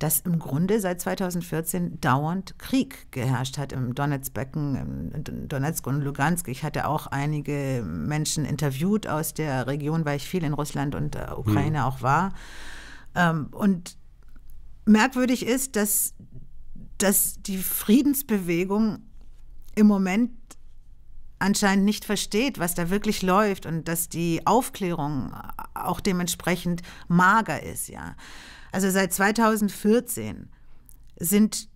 dass im Grunde seit 2014 dauernd Krieg geherrscht hat im Donetsbecken, Donetsk und Lugansk. Ich hatte auch einige Menschen interviewt aus der Region, weil ich viel in Russland und äh, Ukraine hm. auch war. Ähm, und merkwürdig ist, dass, dass die Friedensbewegung im Moment anscheinend nicht versteht, was da wirklich läuft und dass die Aufklärung auch dementsprechend mager ist, ja. Also seit 2014 sind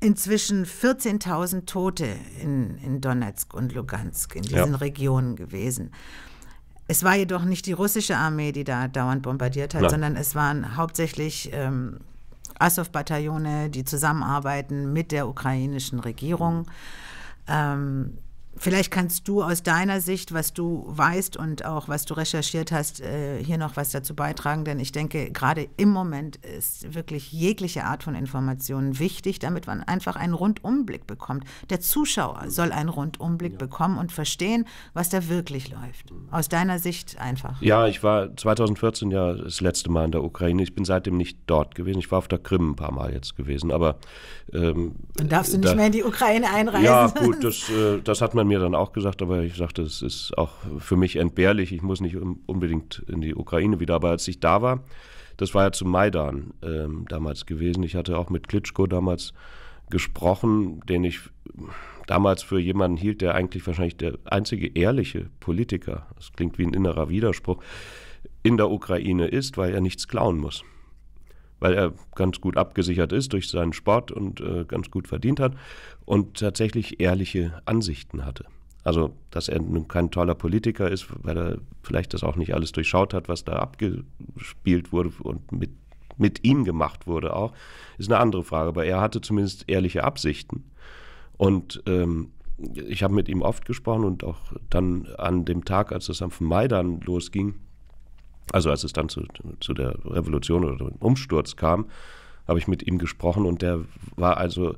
inzwischen 14.000 Tote in, in Donetsk und Lugansk, in diesen ja. Regionen gewesen. Es war jedoch nicht die russische Armee, die da dauernd bombardiert hat, Nein. sondern es waren hauptsächlich ähm, Azov-Bataillone, die zusammenarbeiten mit der ukrainischen Regierung. Ähm, Vielleicht kannst du aus deiner Sicht, was du weißt und auch was du recherchiert hast, äh, hier noch was dazu beitragen, denn ich denke, gerade im Moment ist wirklich jegliche Art von Informationen wichtig, damit man einfach einen Rundumblick bekommt. Der Zuschauer soll einen Rundumblick ja. bekommen und verstehen, was da wirklich läuft. Aus deiner Sicht einfach. Ja, ich war 2014 ja das letzte Mal in der Ukraine. Ich bin seitdem nicht dort gewesen. Ich war auf der Krim ein paar Mal jetzt gewesen, aber. Ähm, Dann darfst du äh, nicht da, mehr in die Ukraine einreisen. Ja, gut, das, äh, das hat man mir dann auch gesagt, aber ich sagte, es ist auch für mich entbehrlich, ich muss nicht unbedingt in die Ukraine wieder. Aber als ich da war, das war ja zum Maidan ähm, damals gewesen. Ich hatte auch mit Klitschko damals gesprochen, den ich damals für jemanden hielt, der eigentlich wahrscheinlich der einzige ehrliche Politiker, das klingt wie ein innerer Widerspruch, in der Ukraine ist, weil er nichts klauen muss weil er ganz gut abgesichert ist durch seinen Sport und äh, ganz gut verdient hat und tatsächlich ehrliche Ansichten hatte. Also, dass er nun kein toller Politiker ist, weil er vielleicht das auch nicht alles durchschaut hat, was da abgespielt wurde und mit, mit ihm gemacht wurde auch, ist eine andere Frage. Aber er hatte zumindest ehrliche Absichten. Und ähm, ich habe mit ihm oft gesprochen und auch dann an dem Tag, als das am Maidan losging, also als es dann zu, zu der Revolution oder dem Umsturz kam, habe ich mit ihm gesprochen und der war also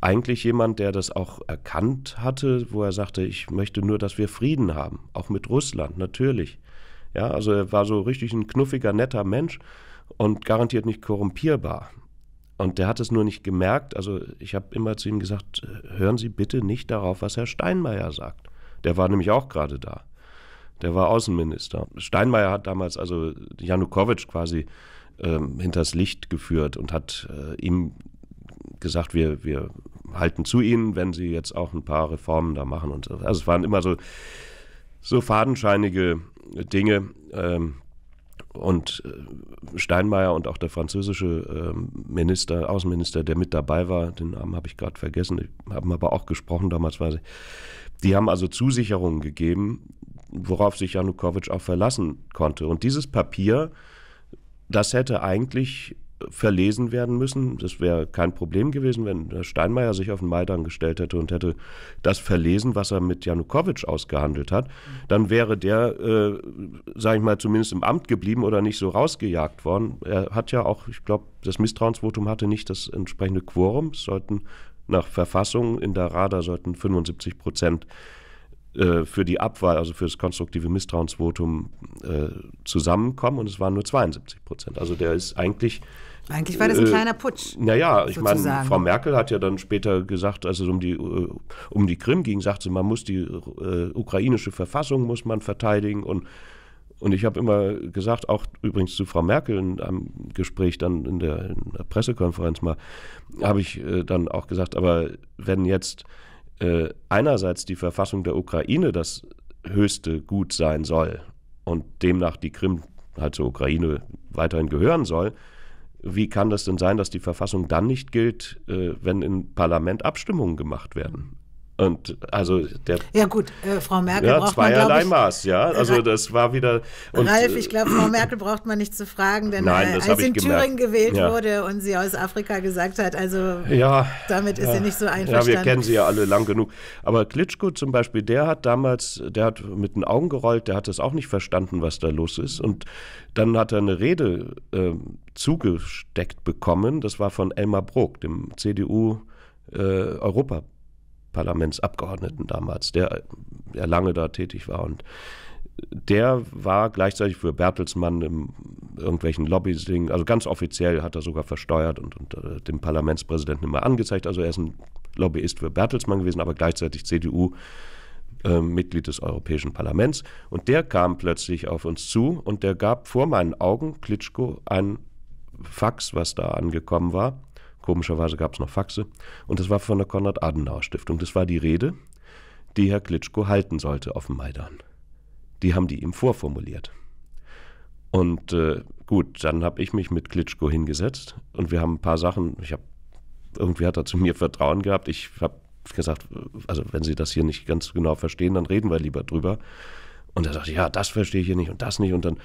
eigentlich jemand, der das auch erkannt hatte, wo er sagte, ich möchte nur, dass wir Frieden haben, auch mit Russland, natürlich. Ja, also er war so richtig ein knuffiger, netter Mensch und garantiert nicht korrumpierbar. Und der hat es nur nicht gemerkt. Also ich habe immer zu ihm gesagt, hören Sie bitte nicht darauf, was Herr Steinmeier sagt. Der war nämlich auch gerade da. Der war Außenminister. Steinmeier hat damals also Janukowitsch quasi ähm, hinters Licht geführt und hat äh, ihm gesagt, wir, wir halten zu ihnen, wenn sie jetzt auch ein paar Reformen da machen und so. Also es waren immer so, so fadenscheinige Dinge. Ähm, und äh, Steinmeier und auch der französische ähm, Minister, Außenminister, der mit dabei war, den Namen habe ich gerade vergessen, haben aber auch gesprochen damals, weiß ich. Die haben also Zusicherungen gegeben, worauf sich Janukowitsch auch verlassen konnte. Und dieses Papier, das hätte eigentlich verlesen werden müssen. Das wäre kein Problem gewesen, wenn Herr Steinmeier sich auf den Maidan gestellt hätte und hätte das verlesen, was er mit Janukowitsch ausgehandelt hat. Dann wäre der, äh, sage ich mal, zumindest im Amt geblieben oder nicht so rausgejagt worden. Er hat ja auch, ich glaube, das Misstrauensvotum hatte nicht das entsprechende Quorum. Es sollten nach Verfassung in der RADA sollten 75 Prozent äh, für die Abwahl, also für das konstruktive Misstrauensvotum äh, zusammenkommen und es waren nur 72 Prozent. Also der ist eigentlich eigentlich war das ein äh, kleiner Putsch. Naja, ich meine, Frau Merkel hat ja dann später gesagt, als es um die, äh, um die Krim ging, sagte sie, man muss die äh, ukrainische Verfassung muss man verteidigen. Und, und ich habe immer gesagt, auch übrigens zu Frau Merkel in einem Gespräch dann in der, in der Pressekonferenz mal, habe ich äh, dann auch gesagt, aber wenn jetzt äh, einerseits die Verfassung der Ukraine das höchste Gut sein soll und demnach die Krim halt zur Ukraine weiterhin gehören soll, wie kann das denn sein, dass die Verfassung dann nicht gilt, äh, wenn im Parlament Abstimmungen gemacht werden? Und also der. Ja, gut, äh, Frau Merkel ja, braucht zweierlei man, Maß, ja. Also das war wieder. Und, Ralf, ich glaube, Frau äh, Merkel braucht man nicht zu fragen, denn nein, als in Thüringen gewählt ja. wurde und sie aus Afrika gesagt hat, also ja, damit ist sie nicht so einverstanden. Ja, wir kennen sie ja alle lang genug. Aber Klitschko zum Beispiel, der hat damals, der hat mit den Augen gerollt, der hat das auch nicht verstanden, was da los ist. Und dann hat er eine Rede äh, zugesteckt bekommen, das war von Elmar Brok, dem CDU äh, Europa. Parlamentsabgeordneten damals, der, der lange da tätig war. Und der war gleichzeitig für Bertelsmann im irgendwelchen Lobbying, also ganz offiziell hat er sogar versteuert und, und äh, dem Parlamentspräsidenten immer angezeigt. Also er ist ein Lobbyist für Bertelsmann gewesen, aber gleichzeitig CDU. Äh, Mitglied des Europäischen Parlaments. Und der kam plötzlich auf uns zu und der gab vor meinen Augen Klitschko ein Fax, was da angekommen war, Komischerweise gab es noch Faxe. Und das war von der Konrad-Adenauer-Stiftung. Das war die Rede, die Herr Klitschko halten sollte auf dem Maidan. Die haben die ihm vorformuliert. Und äh, gut, dann habe ich mich mit Klitschko hingesetzt und wir haben ein paar Sachen, ich habe, irgendwie hat er zu mir Vertrauen gehabt. Ich habe gesagt, also wenn Sie das hier nicht ganz genau verstehen, dann reden wir lieber drüber. Und er sagte, ja, das verstehe ich hier nicht und das nicht. Und dann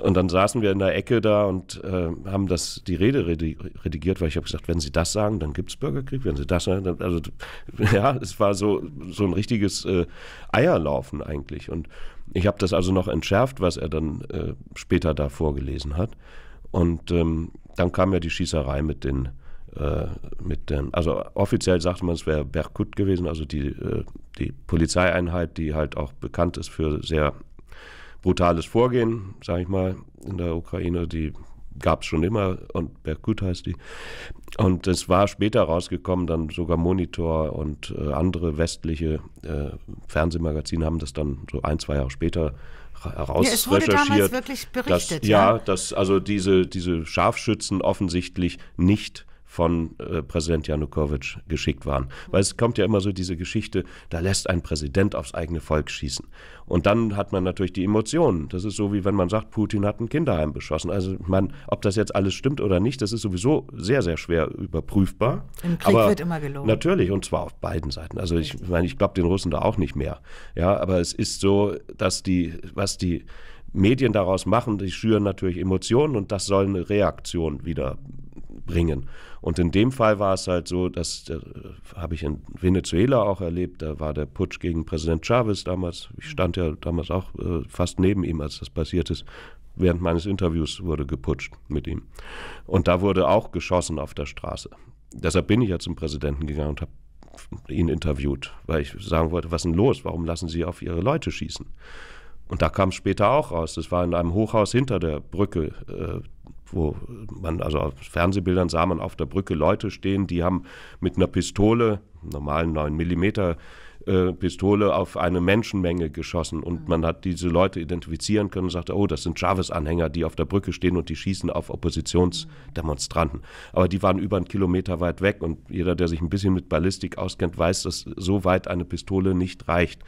und dann saßen wir in der Ecke da und äh, haben das, die Rede redigiert, weil ich habe gesagt, wenn Sie das sagen, dann gibt es Bürgerkrieg, wenn Sie das sagen, dann, also ja, es war so, so ein richtiges äh, Eierlaufen eigentlich. Und ich habe das also noch entschärft, was er dann äh, später da vorgelesen hat. Und ähm, dann kam ja die Schießerei mit den, äh, mit den, also offiziell sagte man, es wäre Berkut gewesen, also die, äh, die Polizeieinheit, die halt auch bekannt ist für sehr brutales Vorgehen, sage ich mal, in der Ukraine, die gab es schon immer und Berkut heißt die. Und es war später rausgekommen, dann sogar Monitor und äh, andere westliche äh, Fernsehmagazine haben das dann so ein, zwei Jahre später heraus ja, es wurde recherchiert. Damals wirklich berichtet, dass, ja, ja, dass also diese, diese Scharfschützen offensichtlich nicht von äh, Präsident Janukowitsch geschickt waren. Weil es kommt ja immer so diese Geschichte, da lässt ein Präsident aufs eigene Volk schießen. Und dann hat man natürlich die Emotionen. Das ist so, wie wenn man sagt, Putin hat ein Kinderheim beschossen. Also man, ob das jetzt alles stimmt oder nicht, das ist sowieso sehr, sehr schwer überprüfbar. Im Krieg aber wird immer gelogen. Natürlich, und zwar auf beiden Seiten. Also ich Richtig. meine, ich glaube den Russen da auch nicht mehr. Ja, aber es ist so, dass die, was die Medien daraus machen, die schüren natürlich Emotionen und das soll eine Reaktion wieder bringen. Und in dem Fall war es halt so, das äh, habe ich in Venezuela auch erlebt, da war der Putsch gegen Präsident Chavez damals. Ich mhm. stand ja damals auch äh, fast neben ihm, als das passiert ist. Während meines Interviews wurde geputscht mit ihm. Und da wurde auch geschossen auf der Straße. Deshalb bin ich ja zum Präsidenten gegangen und habe ihn interviewt, weil ich sagen wollte, was ist denn los? Warum lassen Sie auf Ihre Leute schießen? Und da kam es später auch raus. Das war in einem Hochhaus hinter der Brücke, äh, wo man, also auf Fernsehbildern sah man auf der Brücke Leute stehen, die haben mit einer Pistole, normalen 9 mm äh, Pistole auf eine Menschenmenge geschossen und mhm. man hat diese Leute identifizieren können und sagte, oh, das sind Chavez-Anhänger, die auf der Brücke stehen und die schießen auf Oppositionsdemonstranten. Aber die waren über einen Kilometer weit weg und jeder, der sich ein bisschen mit Ballistik auskennt, weiß, dass so weit eine Pistole nicht reicht.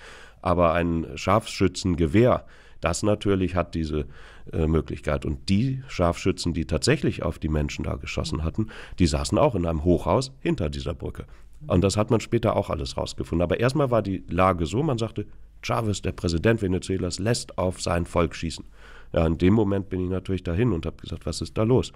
Aber ein Scharfschützengewehr, das natürlich hat diese äh, Möglichkeit. Und die Scharfschützen, die tatsächlich auf die Menschen da geschossen hatten, die saßen auch in einem Hochhaus hinter dieser Brücke. Und das hat man später auch alles rausgefunden. Aber erstmal war die Lage so, man sagte, Chavez, der Präsident Venezuelas, lässt auf sein Volk schießen. Ja, in dem Moment bin ich natürlich dahin und habe gesagt, was ist da los?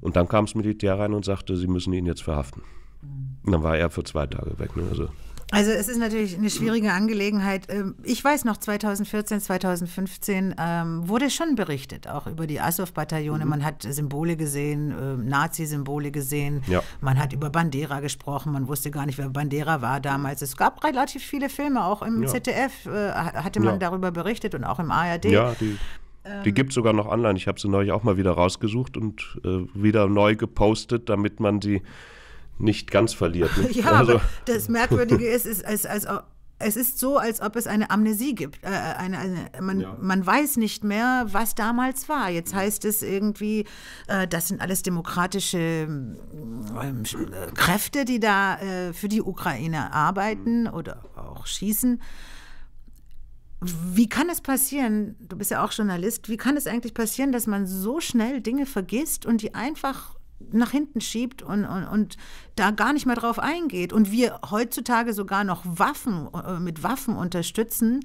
Und dann kam das Militär rein und sagte, sie müssen ihn jetzt verhaften. Und mhm. dann war er für zwei Tage weg. Ne? Also also es ist natürlich eine schwierige Angelegenheit. Ähm, ich weiß noch, 2014, 2015 ähm, wurde schon berichtet, auch über die Azov-Bataillone. Mhm. Man hat Symbole gesehen, äh, Nazi-Symbole gesehen. Ja. Man hat über Bandera gesprochen. Man wusste gar nicht, wer Bandera war damals. Es gab relativ viele Filme, auch im ja. ZDF äh, hatte man ja. darüber berichtet und auch im ARD. Ja, die ähm, die gibt es sogar noch online. Ich habe sie neulich auch mal wieder rausgesucht und äh, wieder neu gepostet, damit man sie nicht ganz verliert. Ne? ja, also. das Merkwürdige ist, ist als, als, es ist so, als ob es eine Amnesie gibt. Äh, äh, eine, eine, man, ja. man, weiß nicht mehr, was damals war. Jetzt heißt es irgendwie, äh, das sind alles demokratische ähm, ähm, äh, Kräfte, die da äh, für die Ukraine arbeiten mhm. oder auch schießen. Wie kann es passieren, du bist ja auch Journalist, wie kann es eigentlich passieren, dass man so schnell Dinge vergisst und die einfach nach hinten schiebt und, und, und da gar nicht mehr drauf eingeht. Und wir heutzutage sogar noch Waffen äh, mit Waffen unterstützen,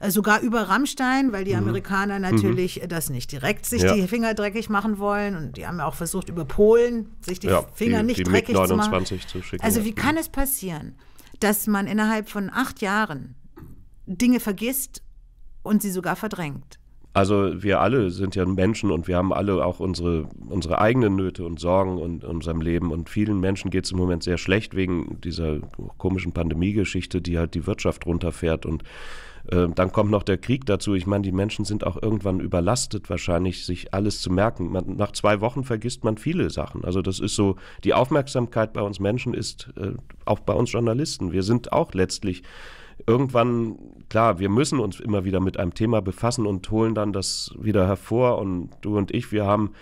äh, sogar über Rammstein, weil die mhm. Amerikaner mhm. natürlich das nicht direkt sich ja. die Finger dreckig machen wollen. Und die haben auch versucht, über Polen sich die ja, Finger die, nicht die dreckig zu machen. Zu schicken, also wie kann es passieren, dass man innerhalb von acht Jahren Dinge vergisst und sie sogar verdrängt? Also wir alle sind ja Menschen und wir haben alle auch unsere, unsere eigenen Nöte und Sorgen und unserem Leben. Und vielen Menschen geht es im Moment sehr schlecht wegen dieser komischen Pandemiegeschichte, die halt die Wirtschaft runterfährt. Und äh, dann kommt noch der Krieg dazu. Ich meine, die Menschen sind auch irgendwann überlastet, wahrscheinlich sich alles zu merken. Man, nach zwei Wochen vergisst man viele Sachen. Also das ist so, die Aufmerksamkeit bei uns Menschen ist äh, auch bei uns Journalisten. Wir sind auch letztlich irgendwann, klar, wir müssen uns immer wieder mit einem Thema befassen und holen dann das wieder hervor. Und du und ich, wir haben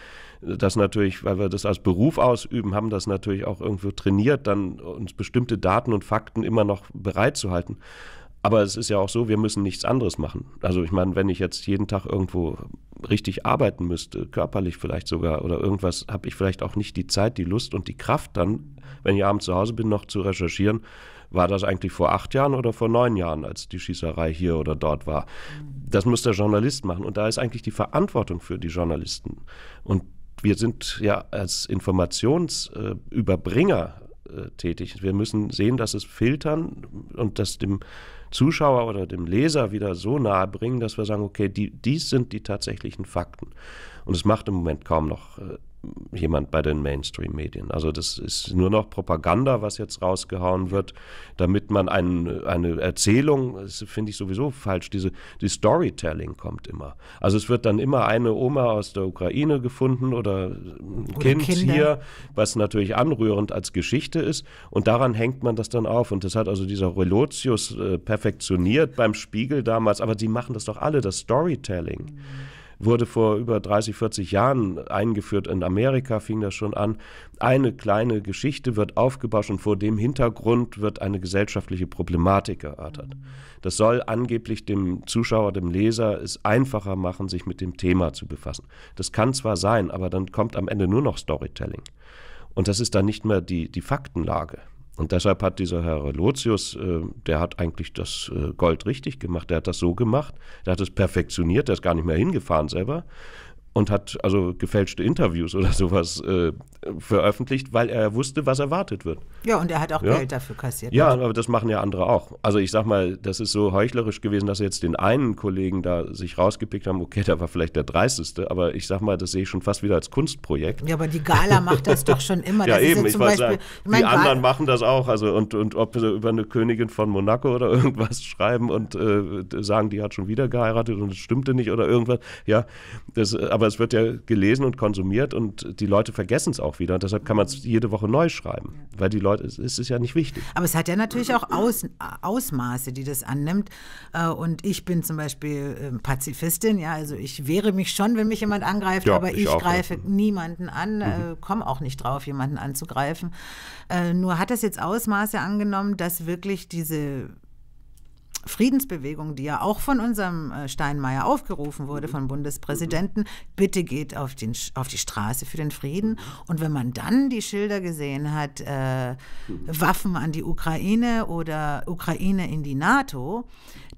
das natürlich, weil wir das als Beruf ausüben, haben das natürlich auch irgendwo trainiert, dann uns bestimmte Daten und Fakten immer noch bereitzuhalten. Aber es ist ja auch so, wir müssen nichts anderes machen. Also ich meine, wenn ich jetzt jeden Tag irgendwo richtig arbeiten müsste, körperlich vielleicht sogar oder irgendwas, habe ich vielleicht auch nicht die Zeit, die Lust und die Kraft dann, wenn ich abends zu Hause bin, noch zu recherchieren war das eigentlich vor acht Jahren oder vor neun Jahren, als die Schießerei hier oder dort war? Das muss der Journalist machen. Und da ist eigentlich die Verantwortung für die Journalisten. Und wir sind ja als Informationsüberbringer äh, äh, tätig. Wir müssen sehen, dass es filtern und das dem Zuschauer oder dem Leser wieder so nahe bringen, dass wir sagen, okay, die, dies sind die tatsächlichen Fakten. Und es macht im Moment kaum noch äh, jemand bei den Mainstream-Medien. Also das ist nur noch Propaganda, was jetzt rausgehauen wird, damit man ein, eine Erzählung, das finde ich sowieso falsch, diese, die Storytelling kommt immer. Also es wird dann immer eine Oma aus der Ukraine gefunden oder ein oder Kind Kinder. hier, was natürlich anrührend als Geschichte ist und daran hängt man das dann auf und das hat also dieser Relotius äh, perfektioniert beim Spiegel damals, aber die machen das doch alle, das Storytelling. Mhm wurde vor über 30, 40 Jahren eingeführt. In Amerika fing das schon an. Eine kleine Geschichte wird aufgebaut und vor dem Hintergrund wird eine gesellschaftliche Problematik erörtert. Das soll angeblich dem Zuschauer, dem Leser es einfacher machen, sich mit dem Thema zu befassen. Das kann zwar sein, aber dann kommt am Ende nur noch Storytelling. Und das ist dann nicht mehr die, die Faktenlage. Und deshalb hat dieser Herr Lotius, äh, der hat eigentlich das äh, Gold richtig gemacht, der hat das so gemacht, der hat es perfektioniert, der ist gar nicht mehr hingefahren selber, und hat also gefälschte Interviews oder sowas äh, veröffentlicht, weil er wusste, was erwartet wird. Ja, und er hat auch ja? Geld dafür kassiert. Ja, nicht? aber das machen ja andere auch. Also ich sag mal, das ist so heuchlerisch gewesen, dass sie jetzt den einen Kollegen da sich rausgepickt haben, okay, der war vielleicht der dreisteste, aber ich sag mal, das sehe ich schon fast wieder als Kunstprojekt. Ja, aber die Gala macht das doch schon immer. ja, das eben, ich weiß sagen, die anderen machen das auch, also und, und ob sie über eine Königin von Monaco oder irgendwas schreiben und äh, sagen, die hat schon wieder geheiratet und es stimmte nicht oder irgendwas, ja, das, aber es wird ja gelesen und konsumiert und die Leute vergessen es auch wieder. Und deshalb kann man es jede Woche neu schreiben, weil die Leute, es ist ja nicht wichtig. Aber es hat ja natürlich auch Aus, Ausmaße, die das annimmt. Äh, und ich bin zum Beispiel ähm, Pazifistin, ja, also ich wehre mich schon, wenn mich jemand angreift, ja, aber ich, ich greife auch. Mhm. niemanden an, äh, mhm. komme auch nicht drauf, jemanden anzugreifen. Äh, nur hat das jetzt Ausmaße angenommen, dass wirklich diese Friedensbewegung, die ja auch von unserem äh, Steinmeier aufgerufen wurde, mhm. vom Bundespräsidenten, mhm. bitte geht auf, den, auf die Straße für den Frieden. Mhm. Und wenn man dann die Schilder gesehen hat, äh, mhm. Waffen an die Ukraine oder Ukraine in die NATO,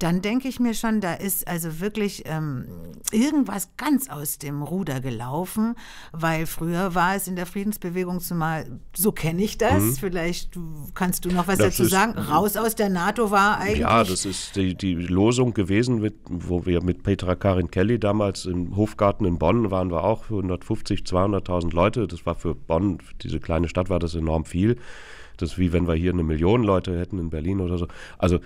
dann denke ich mir schon, da ist also wirklich ähm, irgendwas ganz aus dem Ruder gelaufen, weil früher war es in der Friedensbewegung zumal, so kenne ich das, mhm. vielleicht kannst du noch was das dazu ist, sagen, mhm. raus aus der NATO war eigentlich. Ja, das ist die, die Losung gewesen, mit, wo wir mit Petra Karin Kelly damals im Hofgarten in Bonn waren, wir auch 150, 200.000 Leute, das war für Bonn, für diese kleine Stadt war das enorm viel. Das ist wie wenn wir hier eine Million Leute hätten in Berlin oder so. Also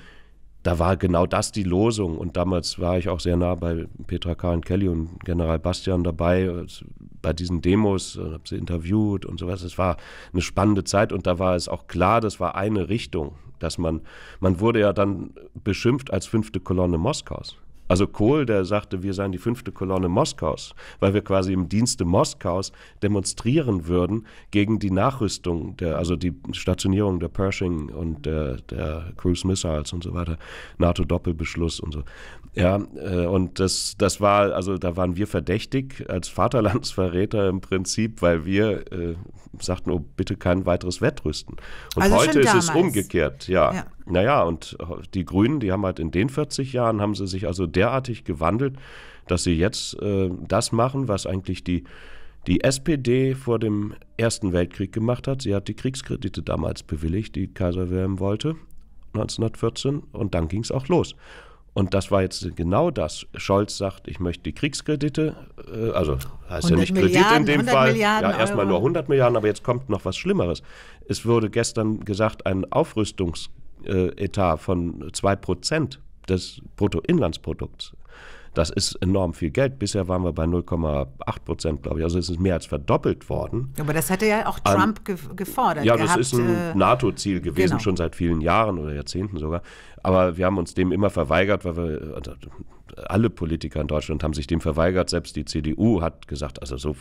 da war genau das die Losung. Und damals war ich auch sehr nah bei Petra Karen Kelly und General Bastian dabei, bei diesen Demos, äh, habe sie interviewt und sowas. Es war eine spannende Zeit und da war es auch klar, das war eine Richtung, dass man, man wurde ja dann beschimpft als fünfte Kolonne Moskaus. Also Kohl, der sagte, wir seien die fünfte Kolonne Moskaus, weil wir quasi im Dienste Moskaus demonstrieren würden gegen die Nachrüstung, der, also die Stationierung der Pershing und der, der Cruise Missiles und so weiter, NATO-Doppelbeschluss und so. Ja, äh, und das, das war, also da waren wir verdächtig als Vaterlandsverräter im Prinzip, weil wir äh, sagten, oh, bitte kein weiteres Wettrüsten. Und also heute ist es umgekehrt, ja. ja. Naja, und die Grünen, die haben halt in den 40 Jahren, haben sie sich also derartig gewandelt, dass sie jetzt äh, das machen, was eigentlich die, die SPD vor dem Ersten Weltkrieg gemacht hat. Sie hat die Kriegskredite damals bewilligt, die Kaiser Wilhelm wollte. 1914 und dann ging es auch los. Und das war jetzt genau das. Scholz sagt, ich möchte die Kriegskredite, äh, also heißt ja nicht Milliarden, Kredit in dem Fall, Milliarden ja erstmal Euro. nur 100 Milliarden, aber jetzt kommt noch was Schlimmeres. Es wurde gestern gesagt, ein Aufrüstungsetat äh, von 2 des Bruttoinlandsprodukts. Das ist enorm viel Geld. Bisher waren wir bei 0,8 Prozent, glaube ich. Also es ist mehr als verdoppelt worden. Aber das hatte ja auch Trump ähm, gefordert. Ja, das gehabt, ist ein äh, NATO-Ziel gewesen, genau. schon seit vielen Jahren oder Jahrzehnten sogar. Aber wir haben uns dem immer verweigert, weil wir, also, alle Politiker in Deutschland haben sich dem verweigert. Selbst die CDU hat gesagt, also so,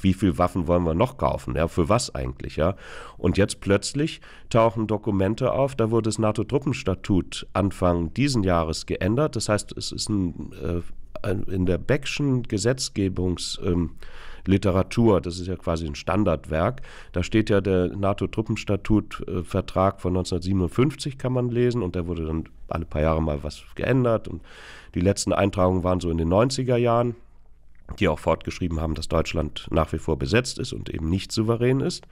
wie viel Waffen wollen wir noch kaufen? Ja, für was eigentlich? Ja? Und jetzt plötzlich tauchen Dokumente auf. Da wurde das NATO-Truppenstatut Anfang diesen Jahres geändert. Das heißt, es ist ein, äh, in der Beckschen Gesetzgebungs ähm, Literatur. Das ist ja quasi ein Standardwerk. Da steht ja der NATO-Truppenstatut-Vertrag äh, von 1957, kann man lesen, und da wurde dann alle paar Jahre mal was geändert. Und die letzten Eintragungen waren so in den 90er Jahren, die auch fortgeschrieben haben, dass Deutschland nach wie vor besetzt ist und eben nicht souverän ist.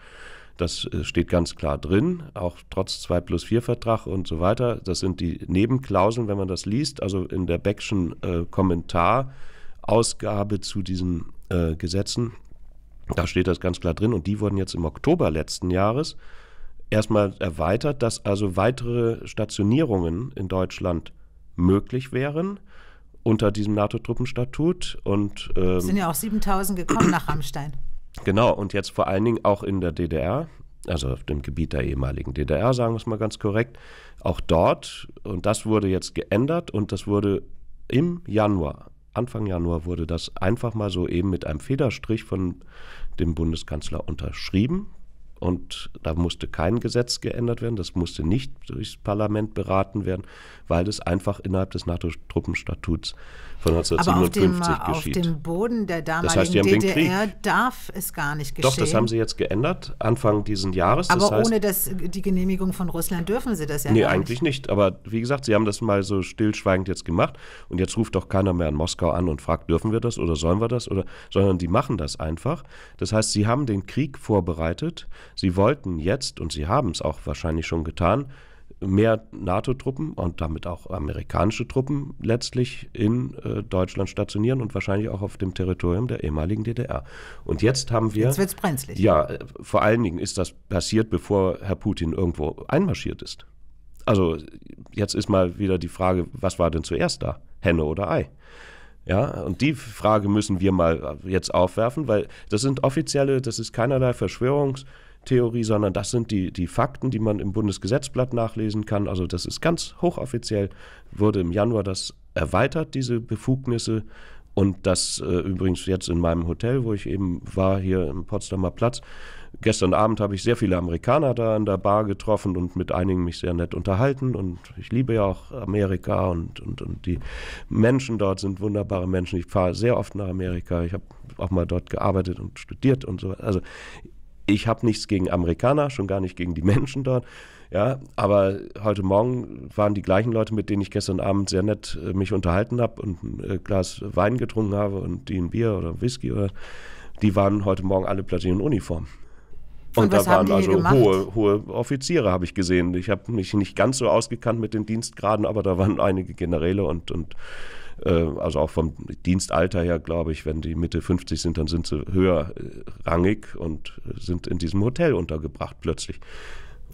Das äh, steht ganz klar drin, auch trotz 2 plus 4 Vertrag und so weiter. Das sind die Nebenklauseln, wenn man das liest, also in der Beckschen äh, Kommentarausgabe zu diesem äh, Gesetzen. Da steht das ganz klar drin und die wurden jetzt im Oktober letzten Jahres erstmal erweitert, dass also weitere Stationierungen in Deutschland möglich wären unter diesem NATO-Truppenstatut. Und ähm, sind ja auch 7000 gekommen nach Rammstein. Genau, und jetzt vor allen Dingen auch in der DDR, also auf dem Gebiet der ehemaligen DDR, sagen wir es mal ganz korrekt, auch dort, und das wurde jetzt geändert und das wurde im Januar Anfang Januar wurde das einfach mal so eben mit einem Federstrich von dem Bundeskanzler unterschrieben. Und da musste kein Gesetz geändert werden, das musste nicht durchs Parlament beraten werden, weil das einfach innerhalb des NATO-Truppenstatuts von 1957 Aber auf dem, äh, geschieht. Auf dem Boden der damaligen das heißt, DDR darf es gar nicht geschehen. Doch, das haben sie jetzt geändert, Anfang dieses Jahres. Aber heißt, ohne das, die Genehmigung von Russland dürfen sie das ja nee, nicht. Nee, eigentlich nicht. Aber wie gesagt, sie haben das mal so stillschweigend jetzt gemacht und jetzt ruft doch keiner mehr in Moskau an und fragt, dürfen wir das oder sollen wir das oder, sondern die machen das einfach. Das heißt, sie haben den Krieg vorbereitet. Sie wollten jetzt, und sie haben es auch wahrscheinlich schon getan, mehr NATO-Truppen und damit auch amerikanische Truppen letztlich in äh, Deutschland stationieren und wahrscheinlich auch auf dem Territorium der ehemaligen DDR. Und jetzt haben wir. Jetzt wird es brenzlig. Ja, äh, vor allen Dingen ist das passiert, bevor Herr Putin irgendwo einmarschiert ist. Also jetzt ist mal wieder die Frage, was war denn zuerst da? Henne oder Ei? Ja, und die Frage müssen wir mal äh, jetzt aufwerfen, weil das sind offizielle, das ist keinerlei Verschwörungs- Theorie, sondern das sind die, die Fakten, die man im Bundesgesetzblatt nachlesen kann. Also das ist ganz hochoffiziell, wurde im Januar das erweitert, diese Befugnisse. Und das äh, übrigens jetzt in meinem Hotel, wo ich eben war, hier im Potsdamer Platz. Gestern Abend habe ich sehr viele Amerikaner da in der Bar getroffen und mit einigen mich sehr nett unterhalten. Und ich liebe ja auch Amerika und, und, und die Menschen dort sind wunderbare Menschen. Ich fahre sehr oft nach Amerika. Ich habe auch mal dort gearbeitet und studiert und so. Also ich habe nichts gegen Amerikaner, schon gar nicht gegen die Menschen dort. Ja, aber heute Morgen waren die gleichen Leute, mit denen ich gestern Abend sehr nett äh, mich unterhalten habe und ein äh, Glas Wein getrunken habe und die ein Bier oder Whisky oder die waren heute Morgen alle plötzlich in Uniform. Und, und da waren also gemacht? hohe, hohe Offiziere, habe ich gesehen. Ich habe mich nicht ganz so ausgekannt mit den Dienstgraden, aber da waren einige Generäle und, und äh, also auch vom Dienstalter her, glaube ich, wenn die Mitte 50 sind, dann sind sie höherrangig äh, und äh, sind in diesem Hotel untergebracht plötzlich.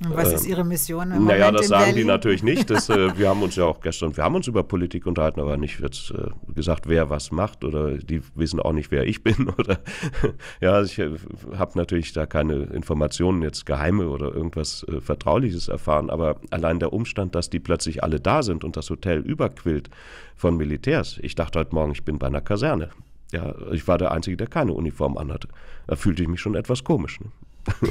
Und was ähm, ist Ihre Mission? Im naja, Moment das sagen Berlin? die natürlich nicht. Das, äh, wir haben uns ja auch gestern, wir haben uns über Politik unterhalten, aber nicht wird äh, gesagt, wer was macht oder die wissen auch nicht, wer ich bin. Oder ja, also ich äh, habe natürlich da keine Informationen jetzt geheime oder irgendwas äh, Vertrauliches erfahren, aber allein der Umstand, dass die plötzlich alle da sind und das Hotel überquillt von Militärs. Ich dachte heute Morgen, ich bin bei einer Kaserne. Ja, ich war der Einzige, der keine Uniform anhatte. Da fühlte ich mich schon etwas komisch. Ne?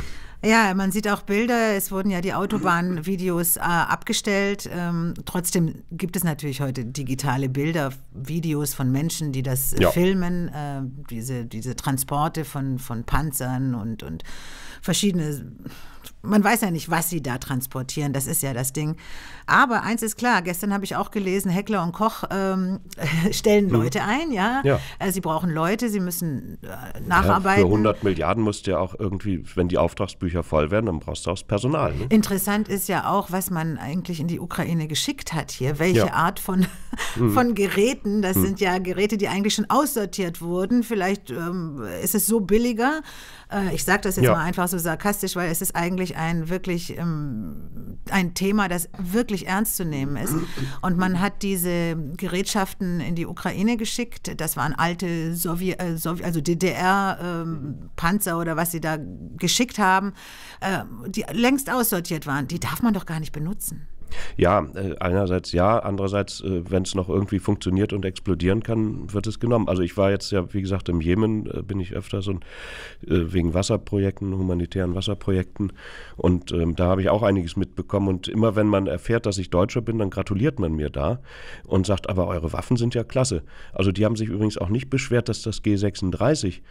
Ja, man sieht auch Bilder. Es wurden ja die Autobahnvideos äh, abgestellt. Ähm, trotzdem gibt es natürlich heute digitale Bilder, Videos von Menschen, die das äh, ja. filmen, äh, diese, diese Transporte von, von Panzern und, und verschiedene. Man weiß ja nicht, was sie da transportieren. Das ist ja das Ding. Aber eins ist klar: Gestern habe ich auch gelesen, Heckler und Koch ähm, stellen mhm. Leute mhm. ein. Ja, ja. Äh, sie brauchen Leute, sie müssen äh, nacharbeiten. Ja, für 100 Milliarden musst du ja auch irgendwie, wenn die Auftragsbücher Bücher voll werden, dann brauchst du auch das Personal. Ne? Interessant ist ja auch, was man eigentlich in die Ukraine geschickt hat hier. Welche ja. Art von, mhm. Geräten? Das mhm. sind ja Geräte, die eigentlich schon aussortiert wurden. Vielleicht ähm, ist es so billiger äh, ich sage das jetzt ja. mal einfach so sarkastisch, weil es ist eigentlich ein wirklich ähm, ein Thema, das wirklich ernst zu nehmen ist. Und man hat diese Gerätschaften in die Ukraine geschickt. Das waren alte Sowie, äh, Sowie also DDR-Panzer ähm, oder was sie da geschickt haben, äh, die längst aussortiert waren. Die darf man doch gar nicht benutzen. Ja, äh, einerseits ja, andererseits, äh, wenn es noch irgendwie funktioniert und explodieren kann, wird es genommen. Also ich war jetzt ja, wie gesagt, im Jemen äh, bin ich öfters und wegen Wasserprojekten, humanitären Wasserprojekten und ähm, da habe ich auch einiges mitbekommen und immer wenn man erfährt, dass ich Deutscher bin, dann gratuliert man mir da und sagt, aber eure Waffen sind ja klasse. Also die haben sich übrigens auch nicht beschwert, dass das G36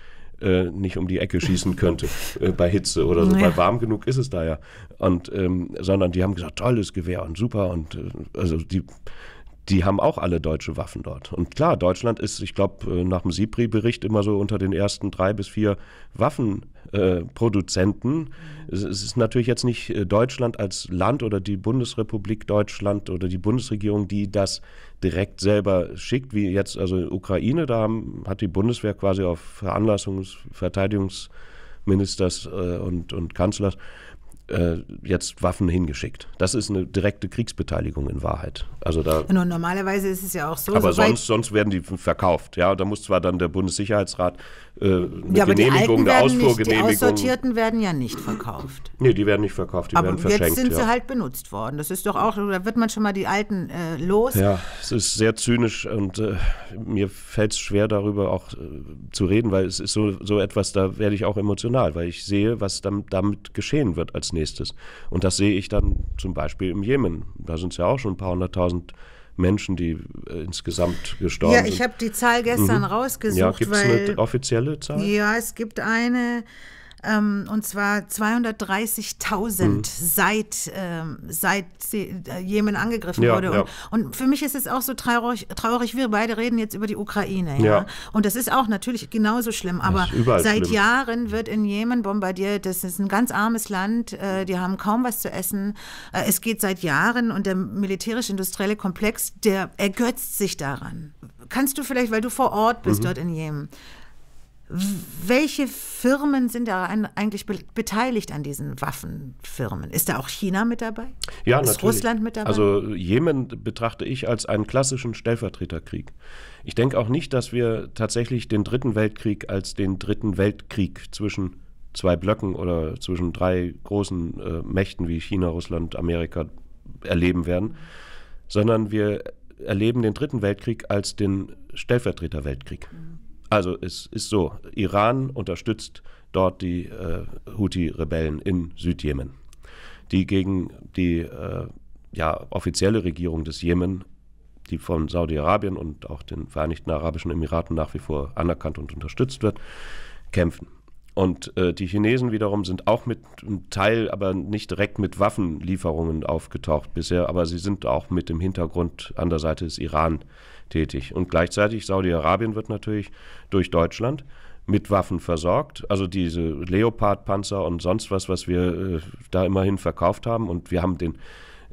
äh, nicht um die Ecke schießen könnte äh, bei Hitze oder so, ja. weil warm genug ist es da ja. Und ähm, sondern die haben gesagt, tolles Gewehr und super und äh, also die die haben auch alle deutsche Waffen dort. Und klar, Deutschland ist, ich glaube, äh, nach dem SIPRI-Bericht immer so unter den ersten drei bis vier Waffenproduzenten. Äh, es, es ist natürlich jetzt nicht äh, Deutschland als Land oder die Bundesrepublik Deutschland oder die Bundesregierung, die das direkt selber schickt, wie jetzt also Ukraine. Da haben, hat die Bundeswehr quasi auf Veranlassung des Verteidigungsministers äh, und, und Kanzlers äh, jetzt Waffen hingeschickt. Das ist eine direkte Kriegsbeteiligung in Wahrheit. Also da, ja, normalerweise ist es ja auch so. Aber sonst, sonst werden die verkauft. Ja, da muss zwar dann der Bundessicherheitsrat äh, eine ja, Genehmigung, eine Ausfuhrgenehmigung. Nicht, die Aussortierten werden ja nicht verkauft. Nee, die werden nicht verkauft, die aber werden verschenkt. Aber Jetzt sind ja. sie halt benutzt worden. Das ist doch auch, da wird man schon mal die Alten äh, los. Ja, es ist sehr zynisch und äh, mir fällt es schwer, darüber auch äh, zu reden, weil es ist so, so etwas, da werde ich auch emotional, weil ich sehe, was damit, damit geschehen wird als nächstes nächstes. Und das sehe ich dann zum Beispiel im Jemen. Da sind es ja auch schon ein paar hunderttausend Menschen, die äh, insgesamt gestorben sind. Ja, ich habe die Zahl gestern mhm. rausgesucht. Ja, gibt es eine offizielle Zahl? Ja, es gibt eine. Ähm, und zwar 230.000 mhm. seit, ähm, äh, seit Jemen angegriffen ja, wurde. Ja. Und, und, für mich ist es auch so traurig, traurig, wir beide reden jetzt über die Ukraine. Ja? ja. Und das ist auch natürlich genauso schlimm, aber seit schlimm. Jahren wird in Jemen bombardiert. Das ist ein ganz armes Land, äh, die haben kaum was zu essen. Äh, es geht seit Jahren und der militärisch-industrielle Komplex, der ergötzt sich daran. Kannst du vielleicht, weil du vor Ort bist mhm. dort in Jemen, welche Firmen sind da eigentlich beteiligt an diesen Waffenfirmen? Ist da auch China mit dabei? Ja, Ist natürlich. Russland mit dabei? Also Jemen betrachte ich als einen klassischen Stellvertreterkrieg. Ich denke auch nicht, dass wir tatsächlich den Dritten Weltkrieg als den Dritten Weltkrieg zwischen zwei Blöcken oder zwischen drei großen äh, Mächten wie China, Russland, Amerika erleben werden, sondern wir erleben den Dritten Weltkrieg als den Stellvertreterweltkrieg. Mhm. Also es ist so, Iran unterstützt dort die äh, Houthi-Rebellen in Südjemen, die gegen die äh, ja, offizielle Regierung des Jemen, die von Saudi-Arabien und auch den Vereinigten Arabischen Emiraten nach wie vor anerkannt und unterstützt wird, kämpfen. Und äh, die Chinesen wiederum sind auch mit einem Teil, aber nicht direkt mit Waffenlieferungen aufgetaucht bisher, aber sie sind auch mit dem Hintergrund an der Seite des Iran tätig. Und gleichzeitig Saudi-Arabien wird natürlich durch Deutschland mit Waffen versorgt. Also diese Leopard-Panzer und sonst was, was wir äh, da immerhin verkauft haben. Und wir haben den,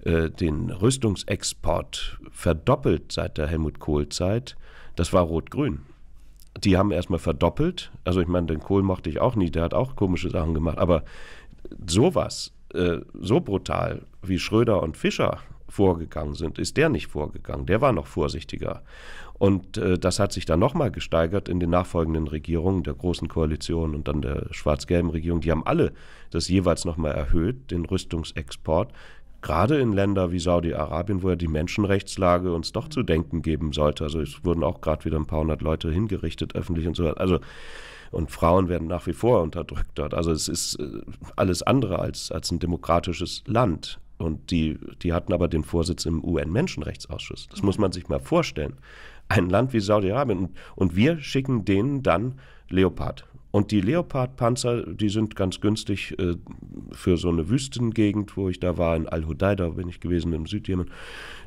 äh, den Rüstungsexport verdoppelt seit der Helmut Kohl-Zeit. Das war rot-grün. Die haben erstmal verdoppelt. Also ich meine, den Kohl mochte ich auch nie. Der hat auch komische Sachen gemacht. Aber sowas, äh, so brutal wie Schröder und Fischer vorgegangen sind, ist der nicht vorgegangen. Der war noch vorsichtiger. Und äh, das hat sich dann nochmal gesteigert in den nachfolgenden Regierungen der Großen Koalition und dann der schwarz-gelben Regierung. Die haben alle das jeweils nochmal erhöht, den Rüstungsexport. Gerade in Länder wie Saudi-Arabien, wo ja die Menschenrechtslage uns doch zu denken geben sollte. Also es wurden auch gerade wieder ein paar hundert Leute hingerichtet, öffentlich und so weiter. Also und Frauen werden nach wie vor unterdrückt dort. Also es ist äh, alles andere als, als ein demokratisches Land. Und die, die hatten aber den Vorsitz im UN-Menschenrechtsausschuss. Das muss man sich mal vorstellen. Ein Land wie Saudi-Arabien. Und, wir schicken denen dann Leopard. Und die Leopard-Panzer, die sind ganz günstig äh, für so eine Wüstengegend, wo ich da war, in Al-Hudaida bin ich gewesen, im Südjemen.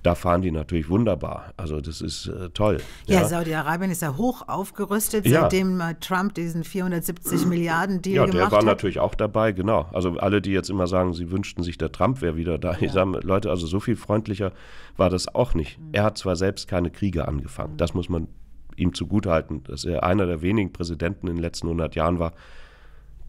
Da fahren die natürlich wunderbar. Also das ist äh, toll. Ja, ja. Saudi-Arabien ist ja hoch aufgerüstet, ja. seitdem äh, Trump diesen 470 Milliarden Deal ja, gemacht hat. Ja, der war natürlich auch dabei, genau. Also alle, die jetzt immer sagen, sie wünschten sich, der Trump wäre wieder da. Ja. Ich sage, Leute, also so viel freundlicher war das auch nicht. Mhm. Er hat zwar selbst keine Kriege angefangen, mhm. das muss man ihm zugutehalten, dass er einer der wenigen Präsidenten in den letzten 100 Jahren war,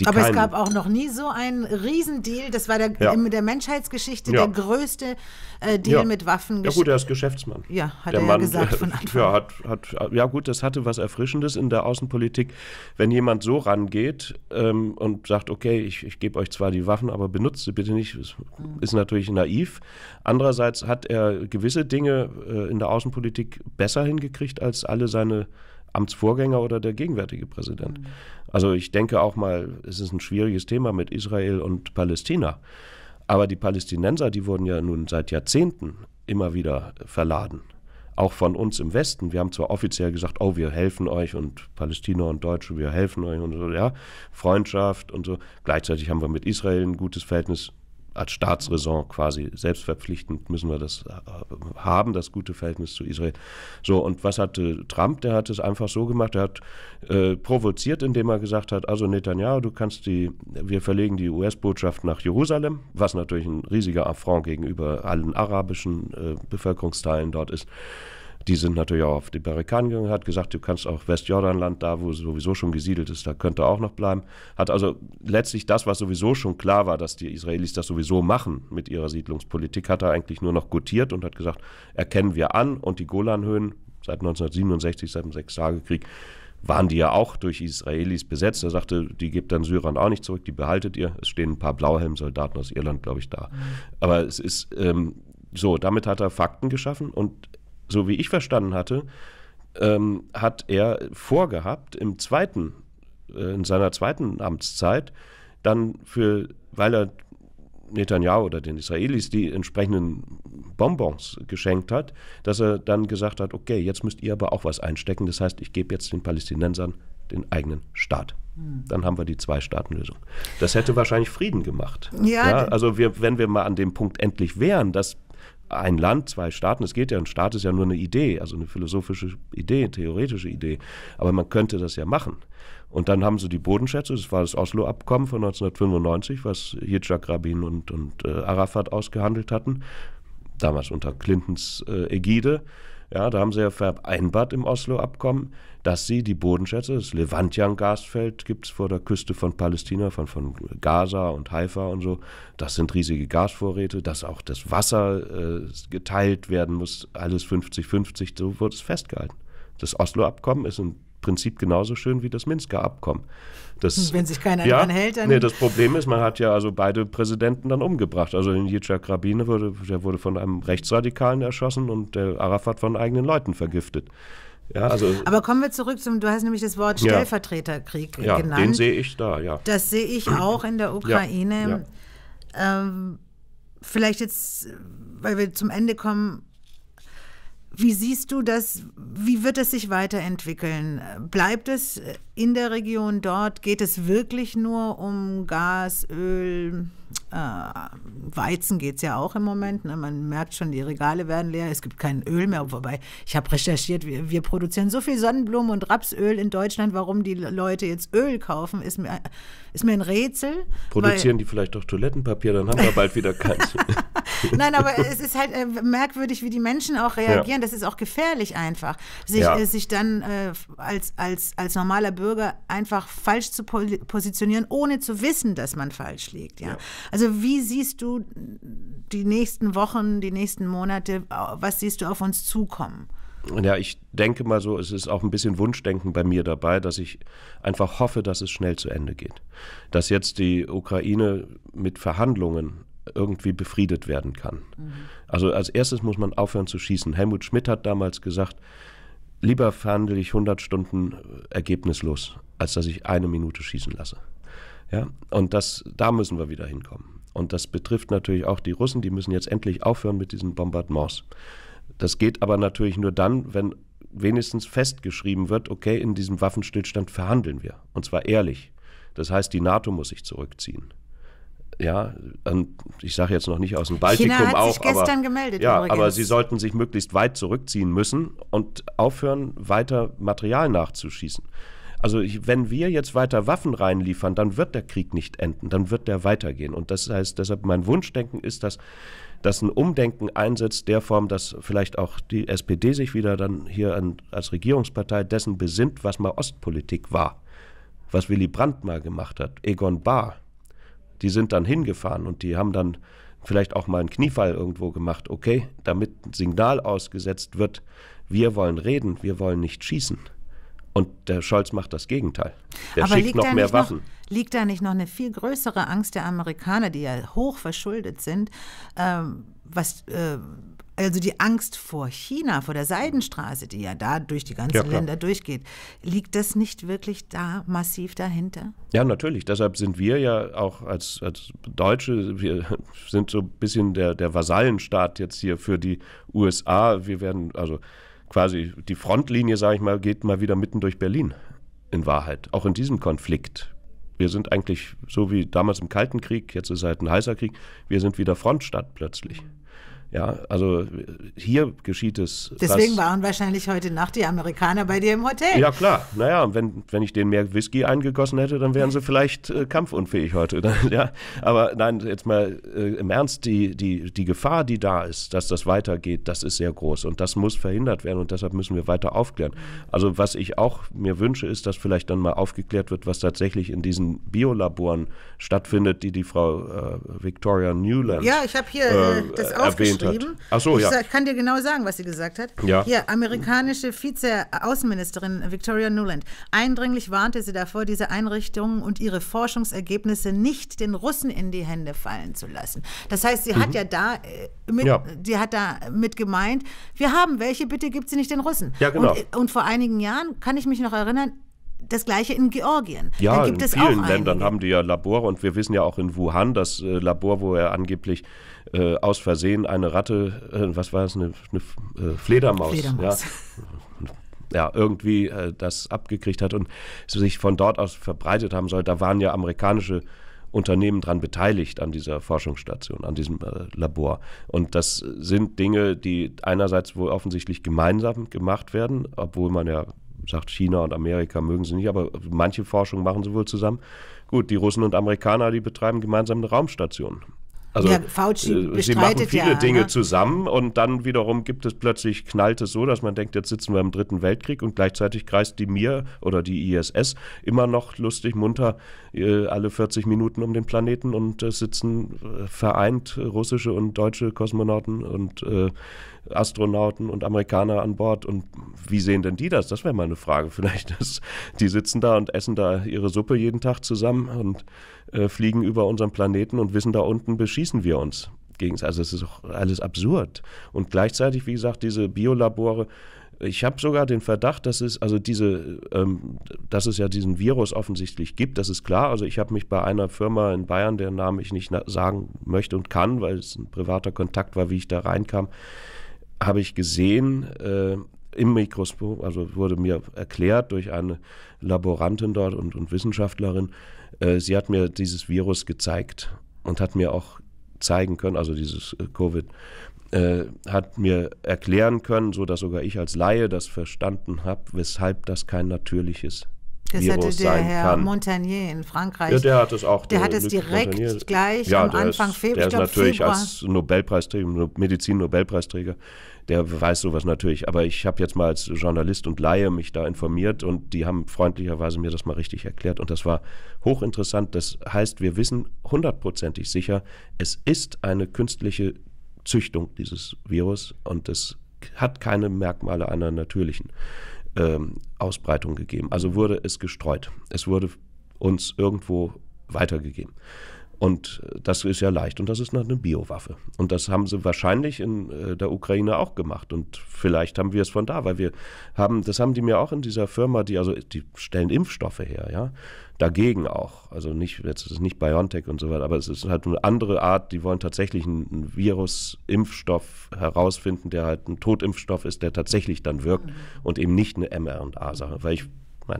aber es gab auch noch nie so einen Riesendeal. Das war der, ja. in der Menschheitsgeschichte ja. der größte äh, Deal ja. mit Waffen. Ja gut, er ist Geschäftsmann. Ja, hat der er Mann, ja gesagt äh, von Anfang ja, hat, hat, ja gut, das hatte was Erfrischendes in der Außenpolitik. Wenn jemand so rangeht ähm, und sagt, okay, ich, ich gebe euch zwar die Waffen, aber benutzt sie bitte nicht, ist, mhm. ist natürlich naiv. Andererseits hat er gewisse Dinge äh, in der Außenpolitik besser hingekriegt als alle seine Amtsvorgänger oder der gegenwärtige Präsident. Mhm. Also ich denke auch mal, es ist ein schwieriges Thema mit Israel und Palästina. Aber die Palästinenser, die wurden ja nun seit Jahrzehnten immer wieder verladen. Auch von uns im Westen. Wir haben zwar offiziell gesagt, oh, wir helfen euch und Palästina und Deutsche, wir helfen euch und so, ja, Freundschaft und so. Gleichzeitig haben wir mit Israel ein gutes Verhältnis als Staatsräson quasi selbstverpflichtend müssen wir das äh, haben, das gute Verhältnis zu Israel. So, und was hatte Trump? Der hat es einfach so gemacht, er hat äh, provoziert, indem er gesagt hat, also Netanyahu, du kannst die, wir verlegen die US-Botschaft nach Jerusalem, was natürlich ein riesiger Affront gegenüber allen arabischen äh, Bevölkerungsteilen dort ist. Die sind natürlich auch auf die Barrikaden gegangen, hat gesagt, du kannst auch Westjordanland, da wo sowieso schon gesiedelt ist, da könnte auch noch bleiben. Hat also letztlich das, was sowieso schon klar war, dass die Israelis das sowieso machen mit ihrer Siedlungspolitik, hat er eigentlich nur noch gutiert und hat gesagt, erkennen wir an und die Golanhöhen seit 1967, seit dem Sechstagekrieg, waren die ja auch durch Israelis besetzt. Er sagte, die gebt dann Syrern auch nicht zurück, die behaltet ihr. Es stehen ein paar Blauhelm-Soldaten aus Irland, glaube ich, da. Mhm. Aber es ist ähm, so, damit hat er Fakten geschaffen und so wie ich verstanden hatte, ähm, hat er vorgehabt, im zweiten, äh, in seiner zweiten Amtszeit dann für, weil er Netanyahu oder den Israelis die entsprechenden Bonbons geschenkt hat, dass er dann gesagt hat, okay, jetzt müsst ihr aber auch was einstecken. Das heißt, ich gebe jetzt den Palästinensern den eigenen Staat. Hm. Dann haben wir die Zwei-Staaten-Lösung. Das hätte wahrscheinlich Frieden gemacht. Ja, ja, also wir, wenn wir mal an dem Punkt endlich wären, dass ein Land, zwei Staaten, es geht ja, ein Staat ist ja nur eine Idee, also eine philosophische Idee, theoretische Idee, aber man könnte das ja machen. Und dann haben sie die Bodenschätze, das war das Oslo-Abkommen von 1995, was Yitzhak Rabin und, und äh, Arafat ausgehandelt hatten, damals unter Clintons äh, Ägide. Ja, da haben sie ja vereinbart im Oslo-Abkommen, dass sie die Bodenschätze, das levantian gasfeld gibt es vor der Küste von Palästina, von, von Gaza und Haifa und so, das sind riesige Gasvorräte, dass auch das Wasser äh, geteilt werden muss, alles 50-50, so wird es festgehalten. Das Oslo-Abkommen ist ein Prinzip genauso schön wie das Minsker Abkommen. Das, hm, Wenn sich keiner ja, daran hält, dann. Nee, das Problem ist, man hat ja also beide Präsidenten dann umgebracht. Also den Yitzhak Rabin wurde, der wurde von einem Rechtsradikalen erschossen und der Arafat von eigenen Leuten vergiftet. Ja, also, Aber kommen wir zurück zum, du hast nämlich das Wort Stellvertreterkrieg ja, genannt. Den sehe ich da, ja. Das sehe ich auch in der Ukraine. Ähm, vielleicht jetzt, weil wir zum Ende kommen, wie siehst du das, wie wird es sich weiterentwickeln? Bleibt es äh, in der Region dort geht es wirklich nur um Gas, Öl, äh, Weizen geht es ja auch im Moment. Ne? Man merkt schon, die Regale werden leer. Es gibt kein Öl mehr. Wobei, ich habe recherchiert, wir, wir, produzieren so viel Sonnenblumen und Rapsöl in Deutschland. Warum die Leute jetzt Öl kaufen, ist mir, ist mir ein Rätsel. Produzieren die vielleicht doch Toilettenpapier, dann haben wir bald wieder keins. Nein, aber es ist halt äh, merkwürdig, wie die Menschen auch reagieren. Ja. Das ist auch gefährlich einfach, sich, ja. äh, sich dann äh, als, als, als normaler Bürger Bürger einfach falsch zu positionieren, ohne zu wissen, dass man falsch liegt. Ja? ja? Also wie siehst du die nächsten Wochen, die nächsten Monate, was siehst du auf uns zukommen? Ja, ich denke mal so, es ist auch ein bisschen Wunschdenken bei mir dabei, dass ich einfach hoffe, dass es schnell zu Ende geht. Dass jetzt die Ukraine mit Verhandlungen irgendwie befriedet werden kann. Mhm. Also als erstes muss man aufhören zu schießen. Helmut Schmidt hat damals gesagt, lieber verhandle ich 100 Stunden äh, ergebnislos, als dass ich eine Minute schießen lasse. Ja? Und das, da müssen wir wieder hinkommen. Und das betrifft natürlich auch die Russen, die müssen jetzt endlich aufhören mit diesen Bombardements. Das geht aber natürlich nur dann, wenn wenigstens festgeschrieben wird, okay, in diesem Waffenstillstand verhandeln wir. Und zwar ehrlich. Das heißt, die NATO muss sich zurückziehen ja, ich sage jetzt noch nicht aus dem Baltikum China hat auch, gestern aber, gemeldet, ja, übrigens. aber sie sollten sich möglichst weit zurückziehen müssen und aufhören, weiter Material nachzuschießen. Also wenn wir jetzt weiter Waffen reinliefern, dann wird der Krieg nicht enden, dann wird der weitergehen. Und das heißt, deshalb mein Wunschdenken ist, dass, dass ein Umdenken einsetzt der Form, dass vielleicht auch die SPD sich wieder dann hier an, als Regierungspartei dessen besinnt, was mal Ostpolitik war, was Willy Brandt mal gemacht hat, Egon Bahr die sind dann hingefahren und die haben dann vielleicht auch mal einen Kniefall irgendwo gemacht, okay, damit ein Signal ausgesetzt wird, wir wollen reden, wir wollen nicht schießen. Und der Scholz macht das Gegenteil. Der Aber schickt noch mehr Waffen. Noch, liegt da nicht noch eine viel größere Angst der Amerikaner, die ja hoch verschuldet sind, ähm, was äh, also die Angst vor China, vor der Seidenstraße, die ja da durch die ganzen ja, Länder durchgeht, liegt das nicht wirklich da massiv dahinter? Ja, natürlich. Deshalb sind wir ja auch als, als Deutsche, wir sind so ein bisschen der, der Vasallenstaat jetzt hier für die USA. Wir werden, also quasi die Frontlinie, sage ich mal, geht mal wieder mitten durch Berlin. In Wahrheit. Auch in diesem Konflikt. Wir sind eigentlich so wie damals im Kalten Krieg, jetzt ist es halt ein heißer Krieg, wir sind wieder Frontstadt plötzlich. Ja, also hier geschieht es. Deswegen waren wahrscheinlich heute Nacht die Amerikaner bei dir im Hotel. Ja, klar. Naja, wenn, wenn ich denen mehr Whisky eingegossen hätte, dann wären sie vielleicht äh, kampfunfähig heute. Ne? ja, aber nein, jetzt mal äh, im Ernst, die, die, die Gefahr, die da ist, dass das weitergeht, das ist sehr groß und das muss verhindert werden und deshalb müssen wir weiter aufklären. Also was ich auch mir wünsche, ist, dass vielleicht dann mal aufgeklärt wird, was tatsächlich in diesen Biolaboren stattfindet, die die Frau äh, Victoria Newland. Ja, ich habe hier äh, das aufgeschrieben. Äh, geschrieben. Hat. Ach so, ich ja. Sag, kann dir genau sagen, was sie gesagt hat. Ja. Hier, amerikanische Vize-Außenministerin Victoria Nuland. Eindringlich warnte sie davor, diese Einrichtungen und ihre Forschungsergebnisse nicht den Russen in die Hände fallen zu lassen. Das heißt, sie mhm. hat ja da äh, mit, ja. die hat da mit gemeint, wir haben welche, bitte gibt sie nicht den Russen. Ja, genau. und, äh, und vor einigen Jahren, kann ich mich noch erinnern, das gleiche in Georgien. Ja, da gibt in es vielen Ländern haben die ja Labore und wir wissen ja auch in Wuhan, das äh, Labor, wo er angeblich äh, aus Versehen eine Ratte, äh, was war es, eine, eine äh, Fledermaus, Fledermaus. Ja, ja irgendwie äh, das abgekriegt hat und sich von dort aus verbreitet haben soll. Da waren ja amerikanische Unternehmen dran beteiligt an dieser Forschungsstation, an diesem äh, Labor. Und das sind Dinge, die einerseits wohl offensichtlich gemeinsam gemacht werden, obwohl man ja sagt, China und Amerika mögen sie nicht, aber manche Forschung machen sie wohl zusammen. Gut, die Russen und Amerikaner, die betreiben gemeinsam eine Raumstation. Also ja, Fauci äh, sie machen viele ja, Dinge ne? zusammen und dann wiederum gibt es plötzlich knallt es so, dass man denkt, jetzt sitzen wir im dritten Weltkrieg und gleichzeitig kreist die mir oder die ISS immer noch lustig munter äh, alle 40 Minuten um den Planeten und es äh, sitzen vereint russische und deutsche Kosmonauten und Astronauten und Amerikaner an Bord und wie sehen denn die das? Das wäre mal eine Frage vielleicht. Dass die sitzen da und essen da ihre Suppe jeden Tag zusammen und äh, fliegen über unseren Planeten und wissen, da unten beschießen wir uns. Also es ist auch alles absurd. Und gleichzeitig, wie gesagt, diese Biolabore, ich habe sogar den Verdacht, dass es also diese, ähm, dass es ja diesen Virus offensichtlich gibt. Das ist klar. Also ich habe mich bei einer Firma in Bayern, deren Namen ich nicht sagen möchte und kann, weil es ein privater Kontakt war, wie ich da reinkam, habe ich gesehen äh, im Mikroskop. Also wurde mir erklärt durch eine Laborantin dort und, und Wissenschaftlerin, äh, sie hat mir dieses Virus gezeigt und hat mir auch zeigen können, also dieses äh, Covid, äh, hat mir erklären können, sodass sogar ich als Laie das verstanden habe, weshalb das kein natürliches das hatte der Herr Montagnier in Frankreich. Ja, der hat es auch. Der, der hat es direkt Montagnier. gleich ja, am Anfang ist, Februar. Der ist natürlich Februar. als Nobelpreisträger, Medizin-Nobelpreisträger, der weiß sowas natürlich. Aber ich habe jetzt mal als Journalist und Laie mich da informiert und die haben freundlicherweise mir das mal richtig erklärt und das war hochinteressant. Das heißt, wir wissen hundertprozentig sicher, es ist eine künstliche Züchtung dieses Virus und es hat keine Merkmale einer natürlichen ähm, Ausbreitung gegeben. Also wurde es gestreut. Es wurde uns irgendwo weitergegeben. Und das ist ja leicht und das ist eine Biowaffe. Und das haben sie wahrscheinlich in äh, der Ukraine auch gemacht. Und vielleicht haben wir es von da, weil wir haben, das haben die mir auch in dieser Firma, die also die stellen Impfstoffe her, ja, dagegen auch. Also nicht jetzt ist es nicht BioNTech und so weiter, aber es ist halt eine andere Art. Die wollen tatsächlich einen Virusimpfstoff herausfinden, der halt ein Totimpfstoff ist, der tatsächlich dann wirkt mhm. und eben nicht eine mRNA-Sache. Weil ich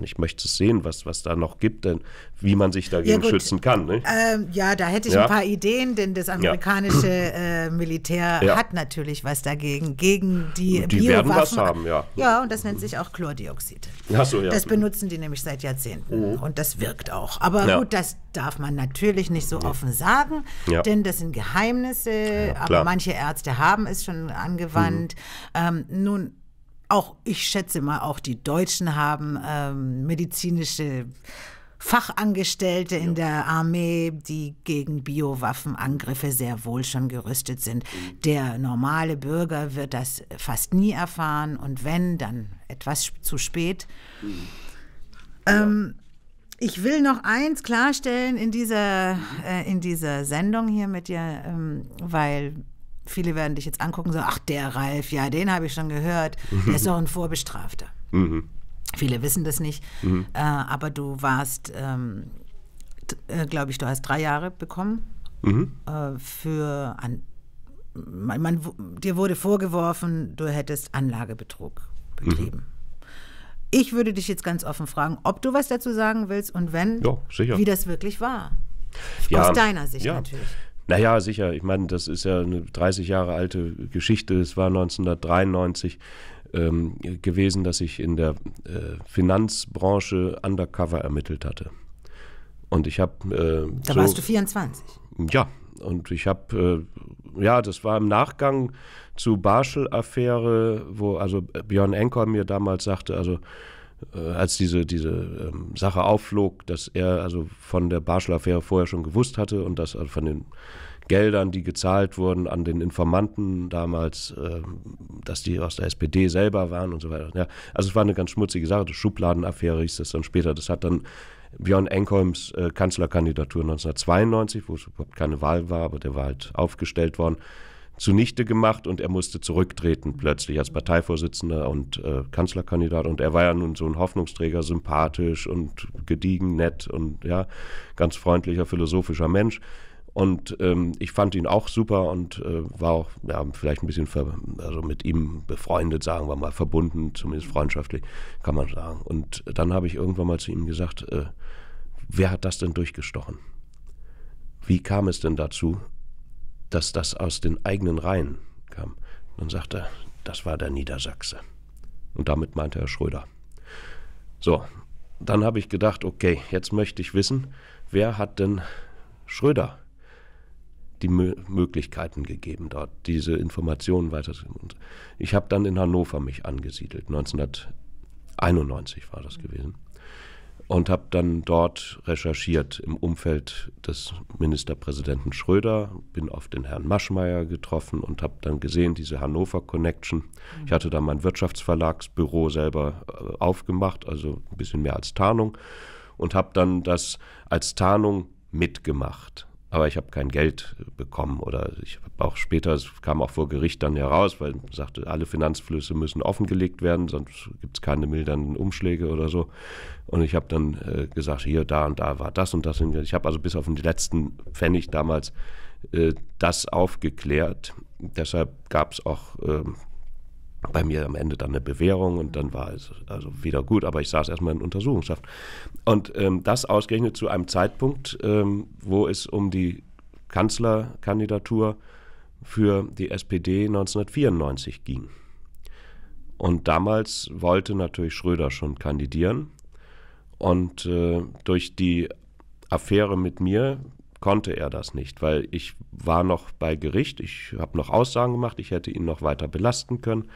ich möchte es sehen, was, was da noch gibt, denn wie man sich dagegen ja, schützen kann. Ne? Ähm, ja, da hätte ich ja. ein paar Ideen, denn das amerikanische ja. äh, Militär hat natürlich was dagegen, gegen die Die werden was haben, ja. Ja, und das nennt sich auch Chlordioxid. Ach so, ja. Das benutzen die nämlich seit Jahrzehnten mhm. und das wirkt auch. Aber gut, das darf man natürlich nicht so offen sagen, denn das sind Geheimnisse, aber manche Ärzte haben es schon angewandt. Mhm. Ähm, nun, auch, ich schätze mal, auch die Deutschen haben ähm, medizinische Fachangestellte in der Armee, die gegen Biowaffenangriffe sehr wohl schon gerüstet sind. Mhm. Der normale Bürger wird das fast nie erfahren und wenn, dann etwas zu spät. Mhm. Ähm, ich will noch eins klarstellen in dieser, äh, in dieser Sendung hier mit dir, ähm, weil viele werden dich jetzt angucken und sagen, ach der Ralf, ja, den habe ich schon gehört, mhm. der ist doch ein Vorbestrafter. Mhm. Viele wissen das nicht, mhm. äh, aber du warst, ähm, äh, glaube ich, du hast drei Jahre bekommen mhm. äh, für, an, man, man, dir wurde vorgeworfen, du hättest Anlagebetrug betrieben. Mhm. Ich würde dich jetzt ganz offen fragen, ob du was dazu sagen willst und wenn, ja, wie das wirklich war. Ja, Aus deiner Sicht ja. natürlich. Naja, sicher. Ich meine, das ist ja eine 30 Jahre alte Geschichte. Es war 1993 ähm, gewesen, dass ich in der äh, Finanzbranche undercover ermittelt hatte. Und ich habe. Äh, da so, warst du 24. Ja, und ich habe, äh, ja, das war im Nachgang zu Barschel-Affäre, wo also Björn Enker mir damals sagte, also äh, als diese, diese ähm, Sache aufflog, dass er also von der Barschlaffäre vorher schon gewusst hatte und dass also von den Geldern, die gezahlt wurden an den Informanten damals, äh, dass die aus der SPD selber waren und so weiter. Ja, also es war eine ganz schmutzige Sache, die Schubladenaffäre hieß das dann später. Das hat dann Björn Enkholms äh, Kanzlerkandidatur 1992, wo es überhaupt keine Wahl war, aber der war halt aufgestellt worden, zunichte gemacht und er musste zurücktreten plötzlich als Parteivorsitzender und äh, Kanzlerkandidat. Und er war ja nun so ein Hoffnungsträger, sympathisch und gediegen, nett und ja, ganz freundlicher, philosophischer Mensch. Und ähm, ich fand ihn auch super und äh, war auch ja, vielleicht ein bisschen ver also mit ihm befreundet, sagen wir mal, verbunden, zumindest freundschaftlich, kann man sagen. Und dann habe ich irgendwann mal zu ihm gesagt, äh, wer hat das denn durchgestochen? Wie kam es denn dazu, dass das aus den eigenen Reihen kam. Dann sagte er, das war der Niedersachse. Und damit meinte Herr Schröder. So, dann habe ich gedacht, okay, jetzt möchte ich wissen, wer hat denn Schröder die Mö Möglichkeiten gegeben, dort diese Informationen weiterzugeben. Ich habe dann in Hannover mich angesiedelt, 1991 war das gewesen und habe dann dort recherchiert im Umfeld des Ministerpräsidenten Schröder, bin auf den Herrn Maschmeyer getroffen und habe dann gesehen, diese Hannover Connection. Ich hatte da mein Wirtschaftsverlagsbüro selber äh, aufgemacht, also ein bisschen mehr als Tarnung und habe dann das als Tarnung mitgemacht aber ich habe kein Geld bekommen oder ich habe auch später, es kam auch vor Gericht dann heraus, weil man sagte, alle Finanzflüsse müssen offengelegt werden, sonst gibt es keine mildernden Umschläge oder so. Und ich habe dann äh, gesagt, hier, da und da war das und das. Ich habe also bis auf den letzten Pfennig damals äh, das aufgeklärt. Deshalb gab es auch... Äh, bei mir am Ende dann eine Bewährung und dann war es also wieder gut, aber ich saß erstmal in Untersuchungshaft. Und ähm, das ausgerechnet zu einem Zeitpunkt, ähm, wo es um die Kanzlerkandidatur für die SPD 1994 ging. Und damals wollte natürlich Schröder schon kandidieren und äh, durch die Affäre mit mir konnte er das nicht, weil ich war noch bei Gericht, ich habe noch Aussagen gemacht, ich hätte ihn noch weiter belasten können.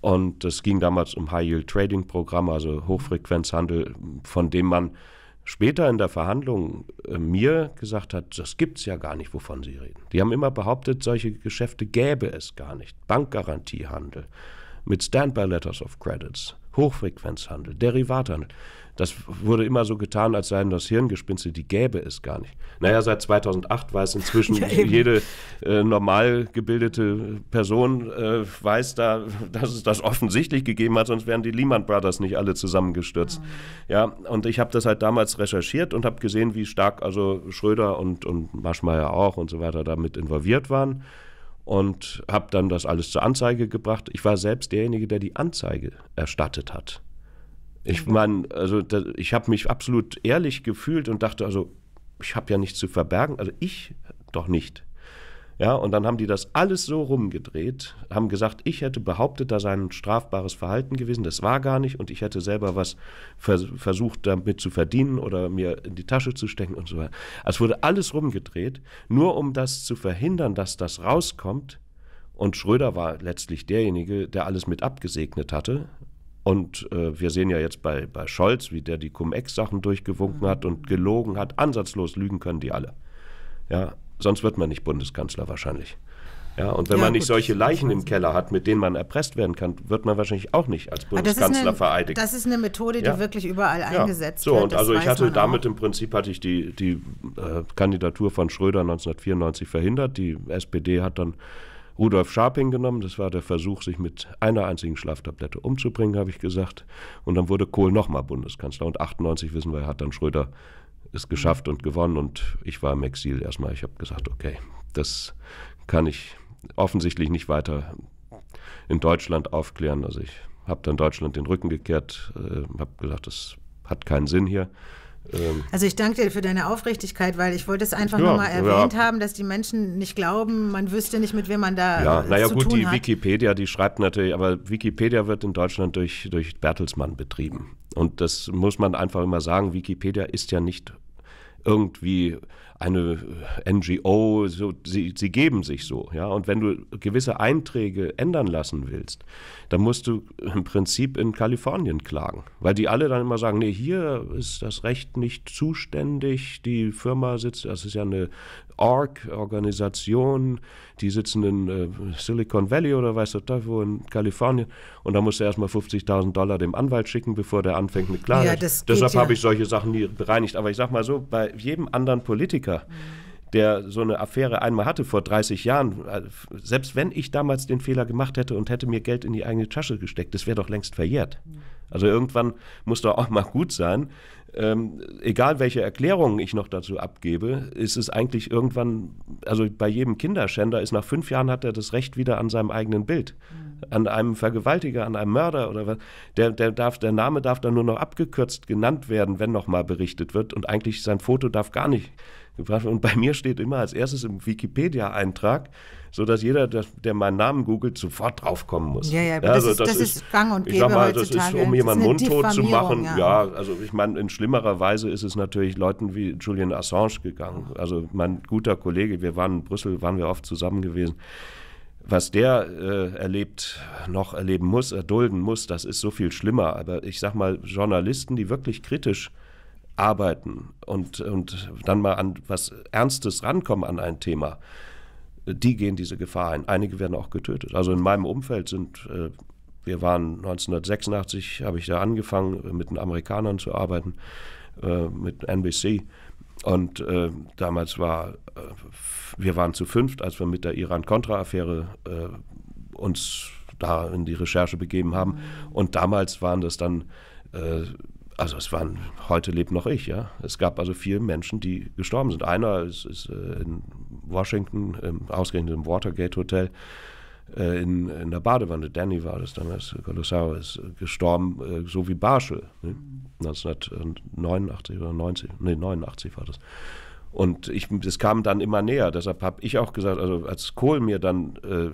Und es ging damals um High-Yield-Trading-Programm, also Hochfrequenzhandel, von dem man später in der Verhandlung äh, mir gesagt hat, das gibt es ja gar nicht, wovon Sie reden. Die haben immer behauptet, solche Geschäfte gäbe es gar nicht. Bankgarantiehandel mit Standby Letters of Credits, Hochfrequenzhandel, Derivathandel. Das wurde immer so getan, als seien das Hirngespinste, die gäbe es gar nicht. Naja, seit 2008 weiß inzwischen ja, jede äh, normal gebildete Person, äh, weiß da, dass es das offensichtlich gegeben hat, sonst wären die Lehman Brothers nicht alle zusammengestürzt. Ja, mhm. ja und ich habe das halt damals recherchiert und habe gesehen, wie stark also Schröder und, und Maschmeyer auch und so weiter damit involviert waren und habe dann das alles zur Anzeige gebracht. Ich war selbst derjenige, der die Anzeige erstattet hat. Ich mhm. meine, also da, ich habe mich absolut ehrlich gefühlt und dachte, also ich habe ja nichts zu verbergen, also ich doch nicht. Ja, und dann haben die das alles so rumgedreht, haben gesagt, ich hätte behauptet, da sei ein strafbares Verhalten gewesen, das war gar nicht und ich hätte selber was vers versucht damit zu verdienen oder mir in die Tasche zu stecken und so weiter. Also, es wurde alles rumgedreht, nur um das zu verhindern, dass das rauskommt. Und Schröder war letztlich derjenige, der alles mit abgesegnet hatte, und äh, wir sehen ja jetzt bei, bei Scholz, wie der die Cum-Ex-Sachen durchgewunken hat und gelogen hat. Ansatzlos lügen können die alle. Ja, sonst wird man nicht Bundeskanzler wahrscheinlich. Ja, und wenn ja, man nicht solche Leichen im Keller hat, mit denen man erpresst werden kann, wird man wahrscheinlich auch nicht als Bundeskanzler vereidigt. Das ist eine Methode, die ja. wirklich überall ja. eingesetzt so, wird. So, und also ich hatte damit auch. im Prinzip hatte ich die, die äh, Kandidatur von Schröder 1994 verhindert. Die SPD hat dann Rudolf Scharping genommen. Das war der Versuch, sich mit einer einzigen Schlaftablette umzubringen, habe ich gesagt. Und dann wurde Kohl nochmal Bundeskanzler. Und 98 wissen wir, hat dann Schröder es geschafft und gewonnen. Und ich war im Exil erstmal. Ich habe gesagt, okay, das kann ich offensichtlich nicht weiter in Deutschland aufklären. Also ich habe dann Deutschland den Rücken gekehrt, äh, habe gesagt, das hat keinen Sinn hier. Ähm. also ich danke dir für deine Aufrichtigkeit, weil ich wollte es einfach ja, nochmal erwähnt ja. haben, dass die Menschen nicht glauben, man wüsste nicht, mit wem man da ja, äh, naja, zu gut, tun hat. Naja gut, die Wikipedia, die schreibt natürlich, aber Wikipedia wird in Deutschland durch, durch Bertelsmann betrieben. Und das muss man einfach immer sagen, Wikipedia ist ja nicht irgendwie eine äh, NGO, so, sie, sie geben sich so. Ja? Und wenn du gewisse Einträge ändern lassen willst, dann musst du im Prinzip in Kalifornien klagen, weil die alle dann immer sagen, nee, hier ist das Recht nicht zuständig, die Firma sitzt, das ist ja eine org Organisation, die sitzen in äh, Silicon Valley oder weiß der Teufel wo in Kalifornien und da musst du erstmal 50.000 Dollar dem Anwalt schicken, bevor der anfängt eine Klage. Ja, Deshalb ja. habe ich solche Sachen nie bereinigt. Aber ich sage mal so, bei jedem anderen Politiker, Politiker, der so eine Affäre einmal hatte vor 30 Jahren, äh, selbst wenn ich damals den Fehler gemacht hätte und hätte mir Geld in die eigene Tasche gesteckt, das wäre doch längst verjährt. Also irgendwann muss doch auch mal gut sein. Ähm, egal welche Erklärungen ich noch dazu abgebe, ist es eigentlich irgendwann, also bei jedem Kinderschänder ist nach fünf Jahren hat er das Recht wieder an seinem eigenen Bild. An einem Vergewaltiger, an einem Mörder oder was. Der, der, darf, der Name darf dann nur noch abgekürzt genannt werden, wenn nochmal berichtet wird. Und eigentlich sein Foto darf gar nicht gefragt Und bei mir steht immer als erstes im Wikipedia-Eintrag, sodass jeder, der, der meinen Namen googelt, sofort draufkommen muss. Ja, ja, aber also das, ist, das, das ist, ist, gang und gäbe ich sag mal, heutzutage. Das ist, um jemanden mundtot zu machen. Ja. ja, also ich meine, in schlimmerer Weise ist es natürlich Leuten wie Julian Assange gegangen. Also mein guter Kollege, wir waren in Brüssel, waren wir oft zusammen gewesen was der äh, erlebt, noch erleben muss, erdulden muss, das ist so viel schlimmer. Aber ich sag mal, Journalisten, die wirklich kritisch arbeiten und, und dann mal an was Ernstes rankommen an ein Thema, die gehen diese Gefahr ein. Einige werden auch getötet. Also in meinem Umfeld sind, äh, wir waren 1986, habe ich da angefangen, mit den Amerikanern zu arbeiten, äh, mit NBC. Und äh, damals war, wir waren zu fünft, als wir mit der Iran-Contra-Affäre uns da in die Recherche begeben haben. Und damals waren das dann also es waren, heute lebt noch ich, ja. Es gab also vier Menschen, die gestorben sind. Einer ist, ist äh, in Washington, im, ausgerechnet im Watergate Hotel, äh, in, in, der Badewanne, Danny war das damals, Colossaro ist gestorben, äh, so wie Barschel, ne? 1989 oder 90, nee, 89 war das. Und ich, das kam dann immer näher, deshalb habe ich auch gesagt, also als Kohl mir dann äh,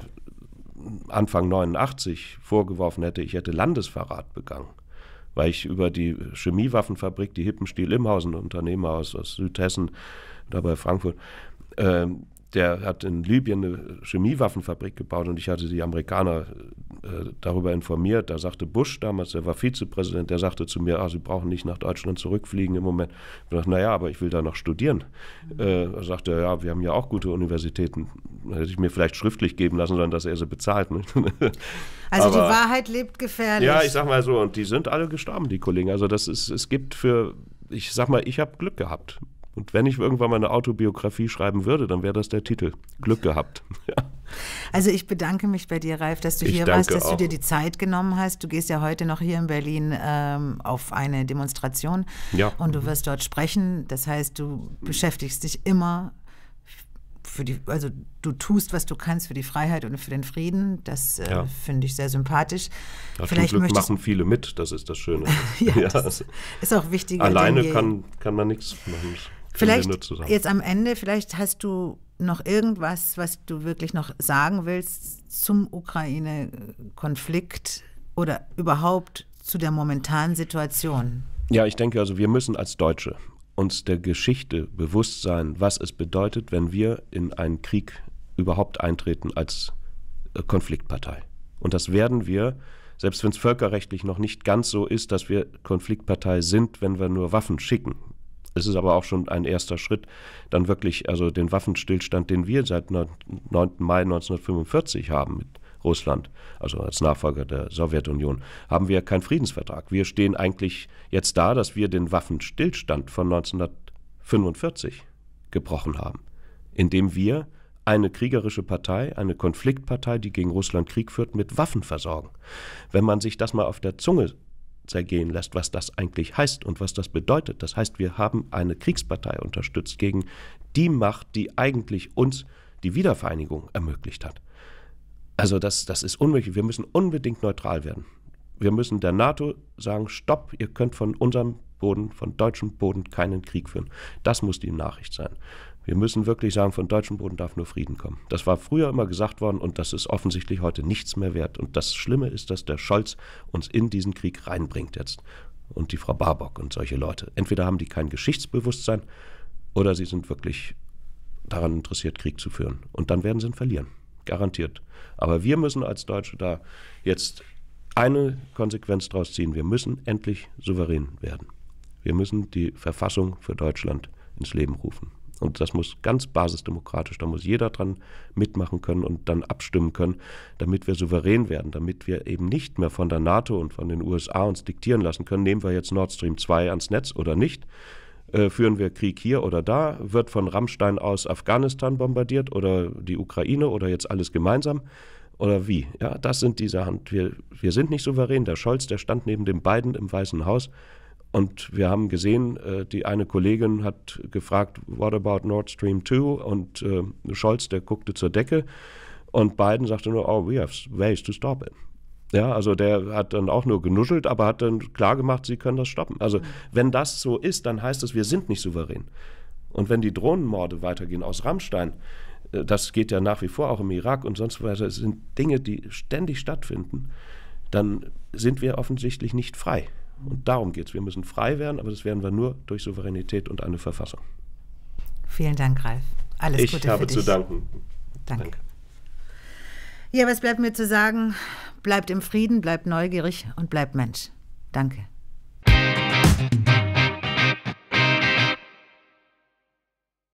Anfang 89 vorgeworfen hätte, ich hätte Landesverrat begangen, weil ich über die Chemiewaffenfabrik, die Hippenstiel-Imhausen, Unternehmer aus, aus Südhessen, da bei Frankfurt, ähm, der hat in Libyen eine Chemiewaffenfabrik gebaut und ich hatte die Amerikaner äh, darüber informiert. Da sagte Bush damals, der war Vizepräsident, der sagte zu mir, ah, Sie brauchen nicht nach Deutschland zurückfliegen im Moment. Ich dachte, naja, aber ich will da noch studieren. Mhm. Äh, sagte er, ja, wir haben ja auch gute Universitäten. Hätte ich mir vielleicht schriftlich geben lassen sollen, dass er sie bezahlt. Ne? also aber, die Wahrheit lebt gefährlich. Ja, ich sag mal so, und die sind alle gestorben, die Kollegen. Also das ist, es gibt für, ich sag mal, ich habe Glück gehabt und wenn ich irgendwann mal eine Autobiografie schreiben würde, dann wäre das der Titel. Glück gehabt. also ich bedanke mich bei dir, Ralf, dass du ich hier warst, dass auch. du dir die Zeit genommen hast. Du gehst ja heute noch hier in Berlin ähm, auf eine Demonstration ja. und du wirst dort sprechen. Das heißt, du beschäftigst dich immer für die, also du tust, was du kannst für die Freiheit und für den Frieden. Das äh, ja. finde ich sehr sympathisch. Ja, Vielleicht zum Glück machen viele mit, das ist das Schöne. ja, ja. Das ist auch wichtig. Alleine kann, kann man nichts machen. Vielleicht jetzt am Ende, vielleicht hast du noch irgendwas, was du wirklich noch sagen willst zum Ukraine-Konflikt oder überhaupt zu der momentanen Situation? Ja, ich denke, also wir müssen als Deutsche uns der Geschichte bewusst sein, was es bedeutet, wenn wir in einen Krieg überhaupt eintreten als äh, Konfliktpartei. Und das werden wir, selbst wenn es völkerrechtlich noch nicht ganz so ist, dass wir Konfliktpartei sind, wenn wir nur Waffen schicken. Es ist aber auch schon ein erster Schritt, dann wirklich, also den Waffenstillstand, den wir seit 9. Mai 1945 haben mit Russland, also als Nachfolger der Sowjetunion, haben wir keinen Friedensvertrag. Wir stehen eigentlich jetzt da, dass wir den Waffenstillstand von 1945 gebrochen haben, indem wir eine kriegerische Partei, eine Konfliktpartei, die gegen Russland Krieg führt, mit Waffen versorgen. Wenn man sich das mal auf der Zunge zergehen lässt, was das eigentlich heißt und was das bedeutet. Das heißt, wir haben eine Kriegspartei unterstützt gegen die Macht, die eigentlich uns die Wiedervereinigung ermöglicht hat. Also das, das ist unmöglich. Wir müssen unbedingt neutral werden. Wir müssen der NATO sagen, stopp, ihr könnt von unserem Boden, von deutschem Boden keinen Krieg führen. Das muss die Nachricht sein. Wir müssen wirklich sagen, von deutschem Boden darf nur Frieden kommen. Das war früher immer gesagt worden und das ist offensichtlich heute nichts mehr wert. Und das Schlimme ist, dass der Scholz uns in diesen Krieg reinbringt jetzt. Und die Frau Barbock und solche Leute. Entweder haben die kein Geschichtsbewusstsein oder sie sind wirklich daran interessiert, Krieg zu führen. Und dann werden sie ihn verlieren. Garantiert. Aber wir müssen als Deutsche da jetzt eine Konsequenz draus ziehen. Wir müssen endlich souverän werden. Wir müssen die Verfassung für Deutschland ins Leben rufen. Und das muss ganz basisdemokratisch, da muss jeder dran mitmachen können und dann abstimmen können, damit wir souverän werden, damit wir eben nicht mehr von der NATO und von den USA uns diktieren lassen können, nehmen wir jetzt Nord Stream 2 ans Netz oder nicht, äh, führen wir Krieg hier oder da, wird von Rammstein aus Afghanistan bombardiert oder die Ukraine oder jetzt alles gemeinsam oder wie? Ja, das sind diese Hand. Wir, wir sind nicht souverän. Der Scholz, der stand neben dem beiden im Weißen Haus und wir haben gesehen, äh, die eine Kollegin hat gefragt, what about Nord Stream 2? Und äh, Scholz, der guckte zur Decke und Biden sagte nur, oh, we have ways to stop it. Ja, also der hat dann auch nur genuschelt, aber hat dann klar gemacht, sie können das stoppen. Also wenn das so ist, dann heißt es, wir sind nicht souverän. Und wenn die Drohnenmorde weitergehen aus Rammstein, äh, das geht ja nach wie vor auch im Irak und sonst weiter, es sind Dinge, die ständig stattfinden, dann sind wir offensichtlich nicht frei. Und darum geht es. Wir müssen frei werden, aber das werden wir nur durch Souveränität und eine Verfassung. Vielen Dank, Ralf. Alles ich Gute Ich habe zu danken. Danke. Danke. Ja, was bleibt mir zu sagen? Bleibt im Frieden, bleibt neugierig und bleibt Mensch. Danke.